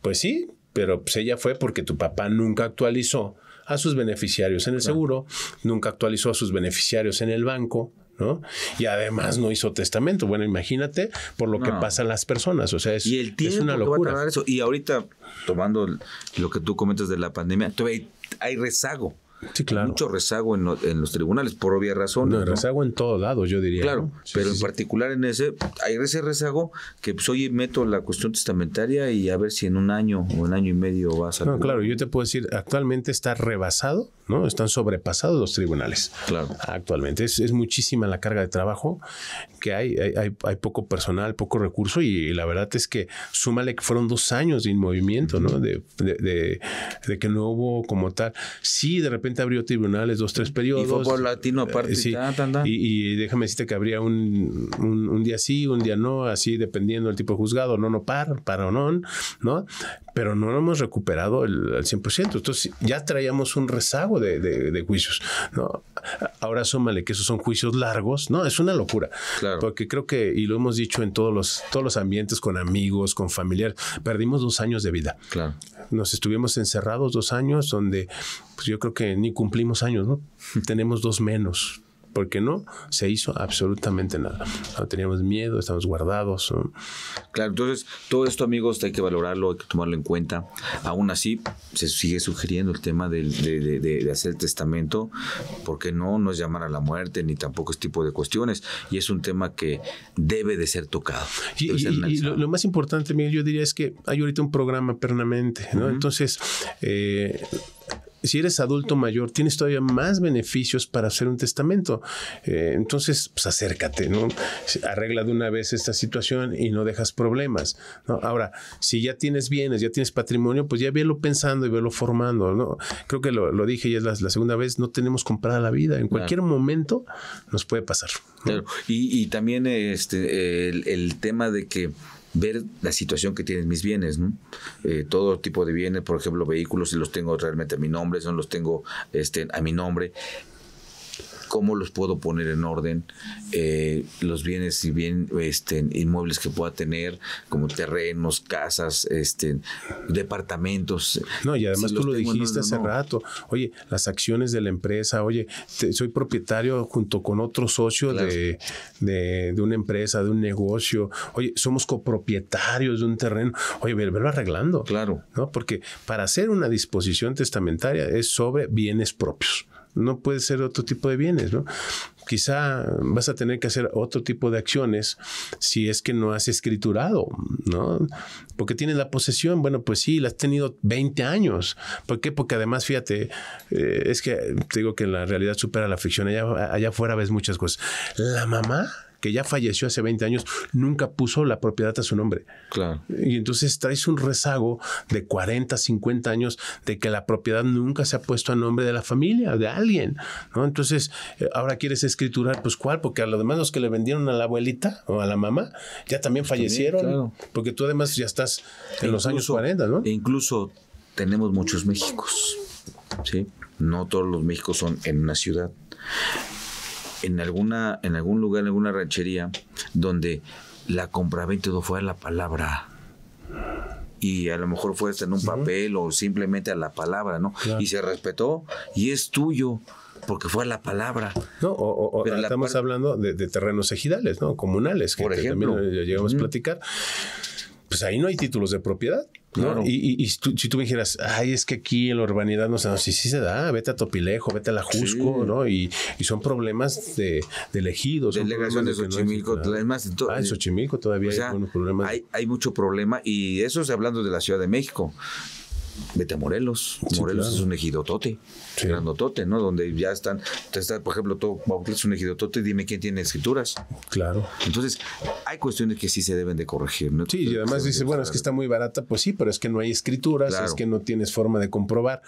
Speaker 2: Pues sí, pero pues ella fue porque tu papá nunca actualizó a sus beneficiarios en el seguro, nunca actualizó a sus beneficiarios en el banco, ¿no? Y además no hizo testamento. Bueno, imagínate por lo que pasan las personas. O sea, es, ¿Y el una locura. eso. Y ahorita, tomando lo que tú comentas de la pandemia, hay rezago.
Speaker 1: Sí, claro. mucho rezago en, en, los tribunales, por obvia razón. No, rezago en todo lado yo diría. Claro, pero en particular en ese, hay ese rezago que pues hoy meto la cuestión testamentaria y a ver si en un año o un año y medio va a... No, claro,
Speaker 2: yo te puedo decir, actualmente está rebasado, ¿no? Están sobrepasados los tribunales. Claro. Actualmente es, muchísima la carga de trabajo que hay, hay, poco personal, poco recurso y, la verdad es que súmale que fueron dos años de inmovimiento, ¿no? de que no hubo como tal. Sí, de repente abrió tribunales, dos, tres periodos. Y fútbol latino eh, aparte. Y, déjame decirte que habría un, día sí, un día no, así dependiendo del tipo de juzgado, no, no par, para o no, ¿no? Pero no lo hemos recuperado el, al 100%. Entonces ya traíamos un rezago de, juicios, ¿no? Ahora súmale que esos son juicios largos, ¿no? Es una locura. Claro. Porque creo que, y lo hemos dicho en todos los, todos los ambientes, con amigos, con familiares, perdimos dos años de vida. Claro. Nos estuvimos encerrados dos años donde pues, yo creo que ni cumplimos años, ¿no? Tenemos dos menos porque no se hizo absolutamente nada. No teníamos miedo, estamos guardados. Claro, entonces todo esto, amigos, hay que valorarlo,
Speaker 1: hay que tomarlo en cuenta. Aún así, se sigue sugiriendo el tema de, hacer testamento, porque no, no es llamar a la muerte ni tampoco es este tipo de cuestiones. Y es un tema que debe de ser tocado. Y,
Speaker 2: lo, más importante, Miguel, yo diría es que hay ahorita un programa pernamente. ¿no? Entonces, eh, si eres adulto mayor, tienes todavía más beneficios para hacer un testamento. Eh, entonces, pues acércate, ¿no? Arregla de una vez esta situación y no dejas problemas. ¿no? Ahora, si ya tienes bienes, ya tienes patrimonio, pues ya velo pensando y velo formando, ¿no? Creo que lo, dije ya es la, segunda vez, no tenemos comprada la vida. En cualquier momento nos puede pasar.
Speaker 1: Y, también este, el tema de que ver la situación que tienen mis bienes, eh, todo tipo de bienes, por ejemplo, vehículos, si los tengo realmente a mi nombre, si no los tengo este, a mi nombre, cómo los puedo poner en orden, eh, los bienes y bien este, inmuebles que pueda tener, como terrenos, casas, este,
Speaker 2: departamentos. No, y además tú lo dijiste hace rato, oye, las acciones de la empresa, oye, soy propietario junto con otro socio de, una empresa, de un negocio, oye, somos copropietarios de un terreno, oye, verlo arreglando. Claro. ¿no? Porque para hacer una disposición testamentaria es sobre bienes propios no puede ser otro tipo de bienes, ¿no? Quizá vas a tener que hacer otro tipo de acciones si es que no has escriturado, ¿no? Porque tienes la posesión, bueno, pues sí, la has tenido 20 años. ¿Por qué? Porque además, fíjate, eh, es que te digo que la realidad supera la ficción. allá afuera ves muchas cosas. La mamá que ya falleció hace 20 años, nunca puso la propiedad a su nombre. Claro. Y entonces traes un rezago de 40, 50 años de que la propiedad nunca se ha puesto a nombre de la familia, de alguien, ¿no? Entonces, eh, ahora quieres escriturar, pues ¿cuál? Porque a lo demás los que le vendieron a la abuelita o a la mamá ya también fallecieron, claro. porque tú además ya estás en los años 40, ¿no? E incluso
Speaker 1: tenemos muchos Méxicos, ¿sí? No todos los Méxicos son en una ciudad en, alguna, en algún lugar, en alguna ranchería, donde la compraventa no a la palabra. Y a lo mejor fue hasta en un papel o simplemente a la palabra, ¿no? Y se respetó y es
Speaker 2: tuyo porque fue a la palabra. No, o, estamos hablando de, terrenos ejidales, ¿no? Comunales, que, por ejemplo. también llegamos a platicar. Pues ahí no hay títulos de propiedad. Y, y, y si tú me dijeras, ay, es que aquí en la urbanidad no se da, sí, sí se da, vete a Topilejo, vete a la Jusco, ¿no? Y, y, son problemas de, de elegidos. Delegación de Xochimilco, no todo Ah, en Xochimilco todavía hay problemas. Hay, hay mucho problema, y eso es hablando de la
Speaker 1: Ciudad de México vete a Morelos. Morelos es un ejidotote, sí. grandotote, ¿no? Donde ya están, está, por ejemplo, todo es un ejidotote, dime quién tiene escrituras. Claro. Entonces, hay cuestiones que sí se deben de corregir, ¿no? Sí, y además dice, bueno, es que está
Speaker 2: muy barata, pues sí, pero es que no hay escrituras, es que no tienes forma de comprobar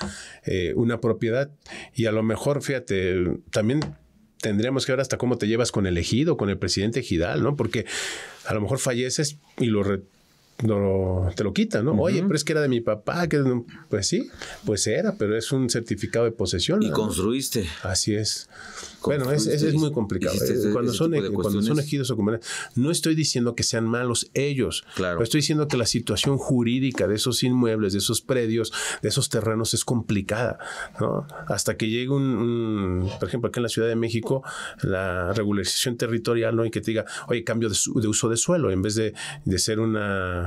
Speaker 2: eh, una propiedad. Y a lo mejor, fíjate, también tendríamos que ver hasta cómo te llevas con el ejido, con el presidente Gidal, ¿no? Porque a lo mejor falleces y lo te lo quita, ¿no? Oye, pero es que era de mi papá, que pues sí, pues era, pero es un certificado de posesión. Y construiste. Así es.
Speaker 1: bueno, es, muy complicado. Eh, e, cuando, son, cuando son
Speaker 2: ejidos o comunidades, no estoy diciendo que sean malos ellos, claro. estoy diciendo que la situación jurídica de esos inmuebles, de esos predios, de esos terrenos es complicada, ¿no? Hasta que llegue un, por ejemplo, aquí en la Ciudad de México, la regularización territorial, ¿no? Y que te diga, oye, cambio de, de uso de suelo, en vez de ser una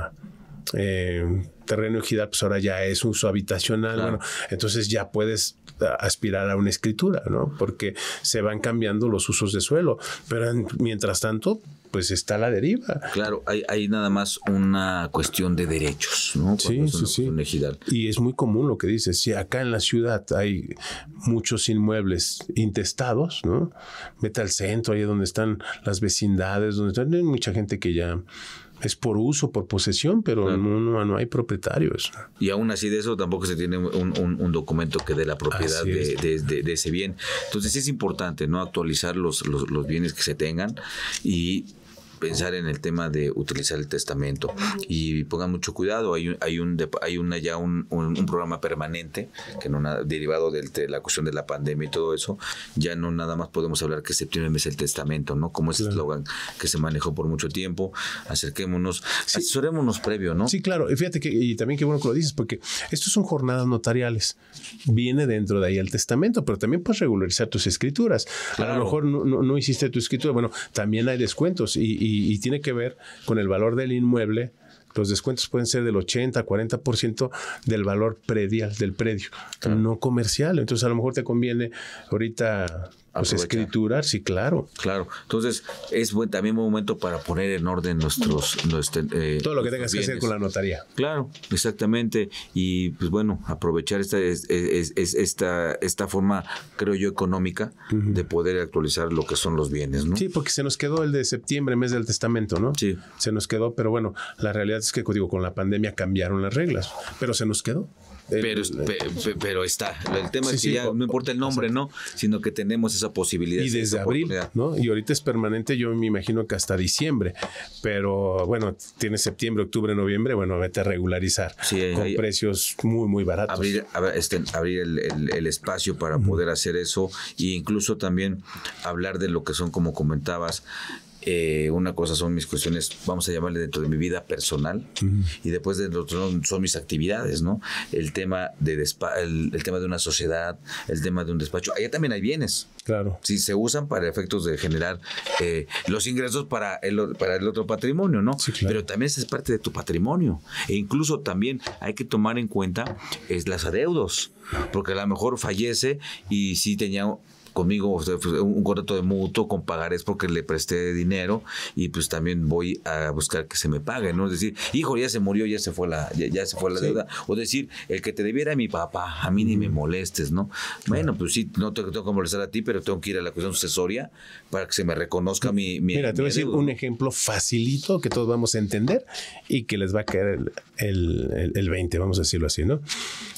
Speaker 2: eh, terreno ejidal, pues ahora ya es uso habitacional. entonces ya puedes ah, aspirar a una escritura, ¿no? Porque se van cambiando los usos de suelo, pero mientras tanto, pues está la deriva. Claro, hay, nada más una cuestión de derechos, ¿no? sí, sí, sí. Y es muy común lo que dices, si acá en la ciudad hay muchos inmuebles intestados, ¿no? Vete al centro, ahí donde están las vecindades, donde están, hay mucha gente que ya es por uso, por posesión, pero no, no, hay propietarios.
Speaker 1: Y aún así de eso tampoco se tiene un, documento que dé la propiedad de, ese bien. Entonces es importante no actualizar los, los bienes que se tengan y pensar en el tema de utilizar el testamento y pongan mucho cuidado. Hay, hay, un, hay una, ya un, un, programa permanente que no derivado del, de la cuestión de la pandemia y todo eso, ya no nada más podemos hablar que septiembre es el testamento, ¿no? Como ese eslogan que se manejó por mucho tiempo. Acerquémonos, asesorémonos previo,
Speaker 2: ¿no? Sí, claro. Y fíjate que, y también qué bueno que lo dices, porque esto son jornadas notariales. Viene dentro de ahí el testamento, pero también puedes regularizar tus escrituras. A lo mejor no, hiciste tu escritura. Bueno, también hay descuentos y y, tiene que ver con el valor del inmueble los descuentos pueden ser del 80, 40% del valor predial, del predio, no comercial. Entonces, a lo mejor te conviene ahorita pues, escriturar, sí, claro. Claro. Entonces, es buen, también un
Speaker 1: momento para poner en orden nuestros. Este, eh, Todo lo que tengas que hacer con la notaría. Claro, exactamente. Y pues bueno, aprovechar esta, es, esta, esta forma,
Speaker 2: creo yo, económica de poder actualizar lo que son los bienes, Sí, porque se nos quedó el de septiembre, mes del testamento, ¿no? Sí. Se nos quedó, pero bueno, la realidad es que, digo, con la pandemia cambiaron las reglas, pero se nos quedó
Speaker 1: pero, pero está. El tema es que ya no importa el nombre, ¿no? Sino que tenemos esa posibilidad. Y desde abril,
Speaker 2: ¿no? Y ahorita es permanente, yo me imagino que hasta diciembre. Pero bueno, tiene septiembre, octubre, noviembre, bueno, vete a regularizar sí, con precios muy, muy baratos. Abrir, este,
Speaker 1: abrir el, espacio para poder hacer eso e incluso también hablar de lo que son, como comentabas, eh, una cosa son mis cuestiones, vamos a llamarle dentro de mi vida personal, y después de son mis actividades, ¿no? El tema, de el, tema de una sociedad, el tema de un despacho. Allá también hay bienes. Claro. Sí, se usan para efectos de generar eh, los ingresos para el, para el otro patrimonio, ¿no? Pero también es parte de tu patrimonio. E incluso también hay que tomar en cuenta es, las adeudos, porque a lo mejor fallece y sí tenía conmigo, pues, un contrato de mutuo con pagarés porque le presté dinero y pues también voy a buscar que se me pague, ¿no? Es decir, hijo, ya se murió, ya se fue la, ya, se fue la deuda. O decir, el que te debiera mi papá, a mí ni me molestes, ¿no? Bueno, pues sí, no te tengo que molestar a ti, pero tengo que ir a la cuestión sucesoria para que se me reconozca mi... Mira, te voy a decir un
Speaker 2: ejemplo facilito que todos vamos a entender y que les va a caer el 20, vamos a decirlo así, ¿no?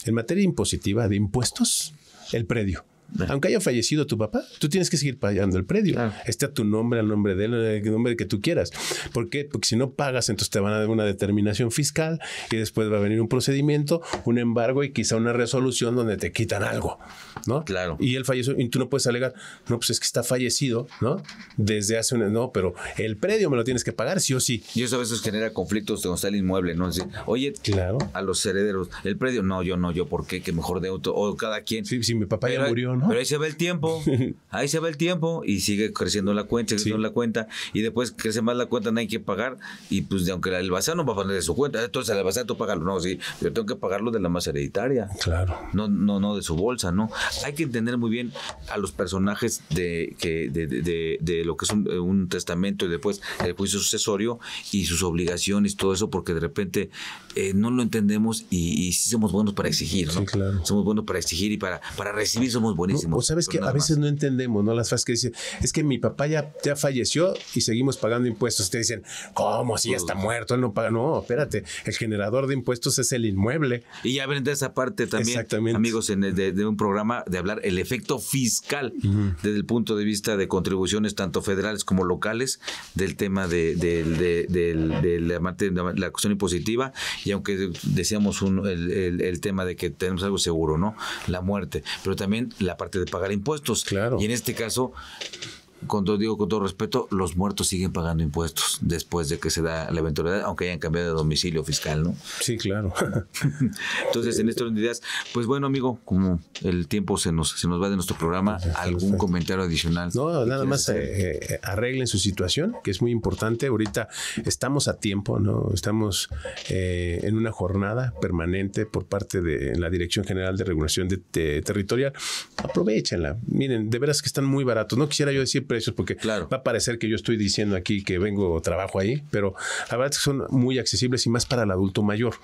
Speaker 2: En materia impositiva de impuestos, el predio. Eh. Aunque haya fallecido tu papá, tú tienes que seguir pagando el predio. Este a tu nombre, al nombre de él, el nombre que tú quieras. ¿Por qué? Porque si no pagas, entonces te van a dar una determinación fiscal y después va a venir un procedimiento, un embargo y quizá una resolución donde te quitan algo, ¿no? Claro. Y él falleció y tú no puedes alegar, no, pues es que está fallecido, ¿no? Desde hace un... No, pero el predio me lo tienes que pagar, sí o sí. Y eso a veces genera conflictos donde está el inmueble, ¿no? oye, claro. a los
Speaker 1: herederos, el predio, no, yo no, yo, ¿por qué? Que mejor de auto o cada quien. Sí, si mi papá ya murió, no pero ahí se ve el tiempo, ahí se va el tiempo y sigue creciendo la cuenta, creciendo la cuenta y después crece más la cuenta, no hay que pagar y pues aunque el bazar no va a poner de su cuenta, entonces el bazar tú pagarlo, no, sí, yo tengo que pagarlo de la masa hereditaria. Claro. No, no, no de su bolsa, ¿no? Hay que entender muy bien a los personajes de, que, de, lo que es eh, un, testamento y después el juicio sucesorio y sus obligaciones, todo eso, porque de repente eh, no lo entendemos
Speaker 2: y, sí somos buenos para exigir, Somos buenos para exigir y para, para recibir somos buenos o sabes que a veces no entendemos, ¿no? Las frases que dicen, es que mi papá ya, ya falleció y seguimos pagando impuestos. Te dicen, ¿cómo? Si ya está muerto, él no paga. No, espérate, el generador de impuestos es el inmueble.
Speaker 1: Y ya ven esa parte también, amigos, en de, un programa de hablar el efecto fiscal desde el punto de vista de contribuciones tanto federales como locales del tema de, la, cuestión impositiva. Y aunque decíamos el, tema de que tenemos algo seguro, ¿no? La muerte, pero también la aparte de pagar impuestos. Claro. Y en este caso, con todo, digo con todo respeto, los muertos siguen pagando impuestos después de que se da la eventualidad, aunque hayan cambiado de domicilio fiscal, ¿no? Sí, claro. Entonces, en estas unidades, pues bueno, amigo, como el tiempo se nos, se nos va de nuestro programa,
Speaker 2: ¿algún comentario adicional? No, nada más eh, eh, arreglen su situación, que es muy importante. Ahorita estamos a tiempo, ¿no? Estamos eh, en una jornada permanente por parte de la Dirección General de Regulación Territorial. Aprovechenla. Miren, de veras que están muy baratos. No quisiera yo decir precios, porque va a parecer que yo estoy diciendo aquí que vengo trabajo ahí, pero la verdad es que son muy accesibles y más para el adulto mayor.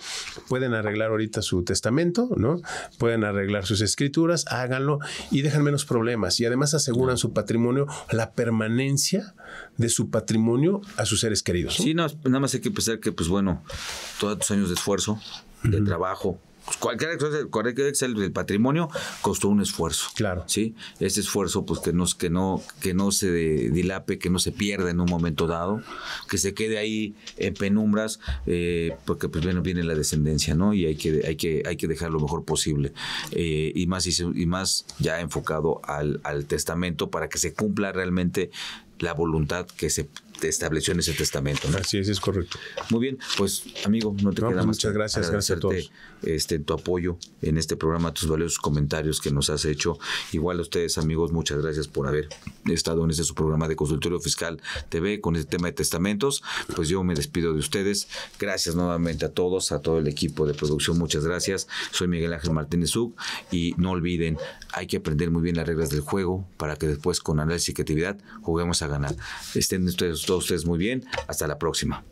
Speaker 2: Pueden arreglar ahorita su testamento, ¿no? Pueden arreglar sus escrituras, háganlo y dejan menos problemas. Y además aseguran su patrimonio, la permanencia de su patrimonio a sus seres queridos. Sí,
Speaker 1: nada más hay que pensar que, pues bueno, todos tus años de esfuerzo, de trabajo, pues, cualquier del patrimonio costó un esfuerzo. Claro. ¿Sí? Ese esfuerzo, pues que, que, no, que no se dilape, que no se pierda en un momento dado, que se quede ahí en penumbras, eh, porque pues viene la descendencia, ¿no? Y hay que, hay que, hay que dejar lo mejor posible. Eh, y, más, y más ya enfocado al testamento para que se cumpla realmente la voluntad que se, estableció en ese testamento. Así es, es correcto. Muy bien, pues amigo, no te queda pues, Muchas gracias, gracias a todos. Este, tu apoyo en este programa, tus valiosos comentarios que nos has hecho. Igual a ustedes, amigos, muchas gracias por haber estado en este su programa de Consultorio Fiscal TV con este tema de testamentos. Pues yo me despido de ustedes. Gracias nuevamente a todos, a todo el equipo de producción, muchas gracias. Soy Miguel Ángel Martínez Uc y no olviden, hay que aprender muy bien las reglas del juego para que después con análisis y creatividad juguemos a ganar. Estén ustedes todos ustedes muy bien. Hasta la próxima.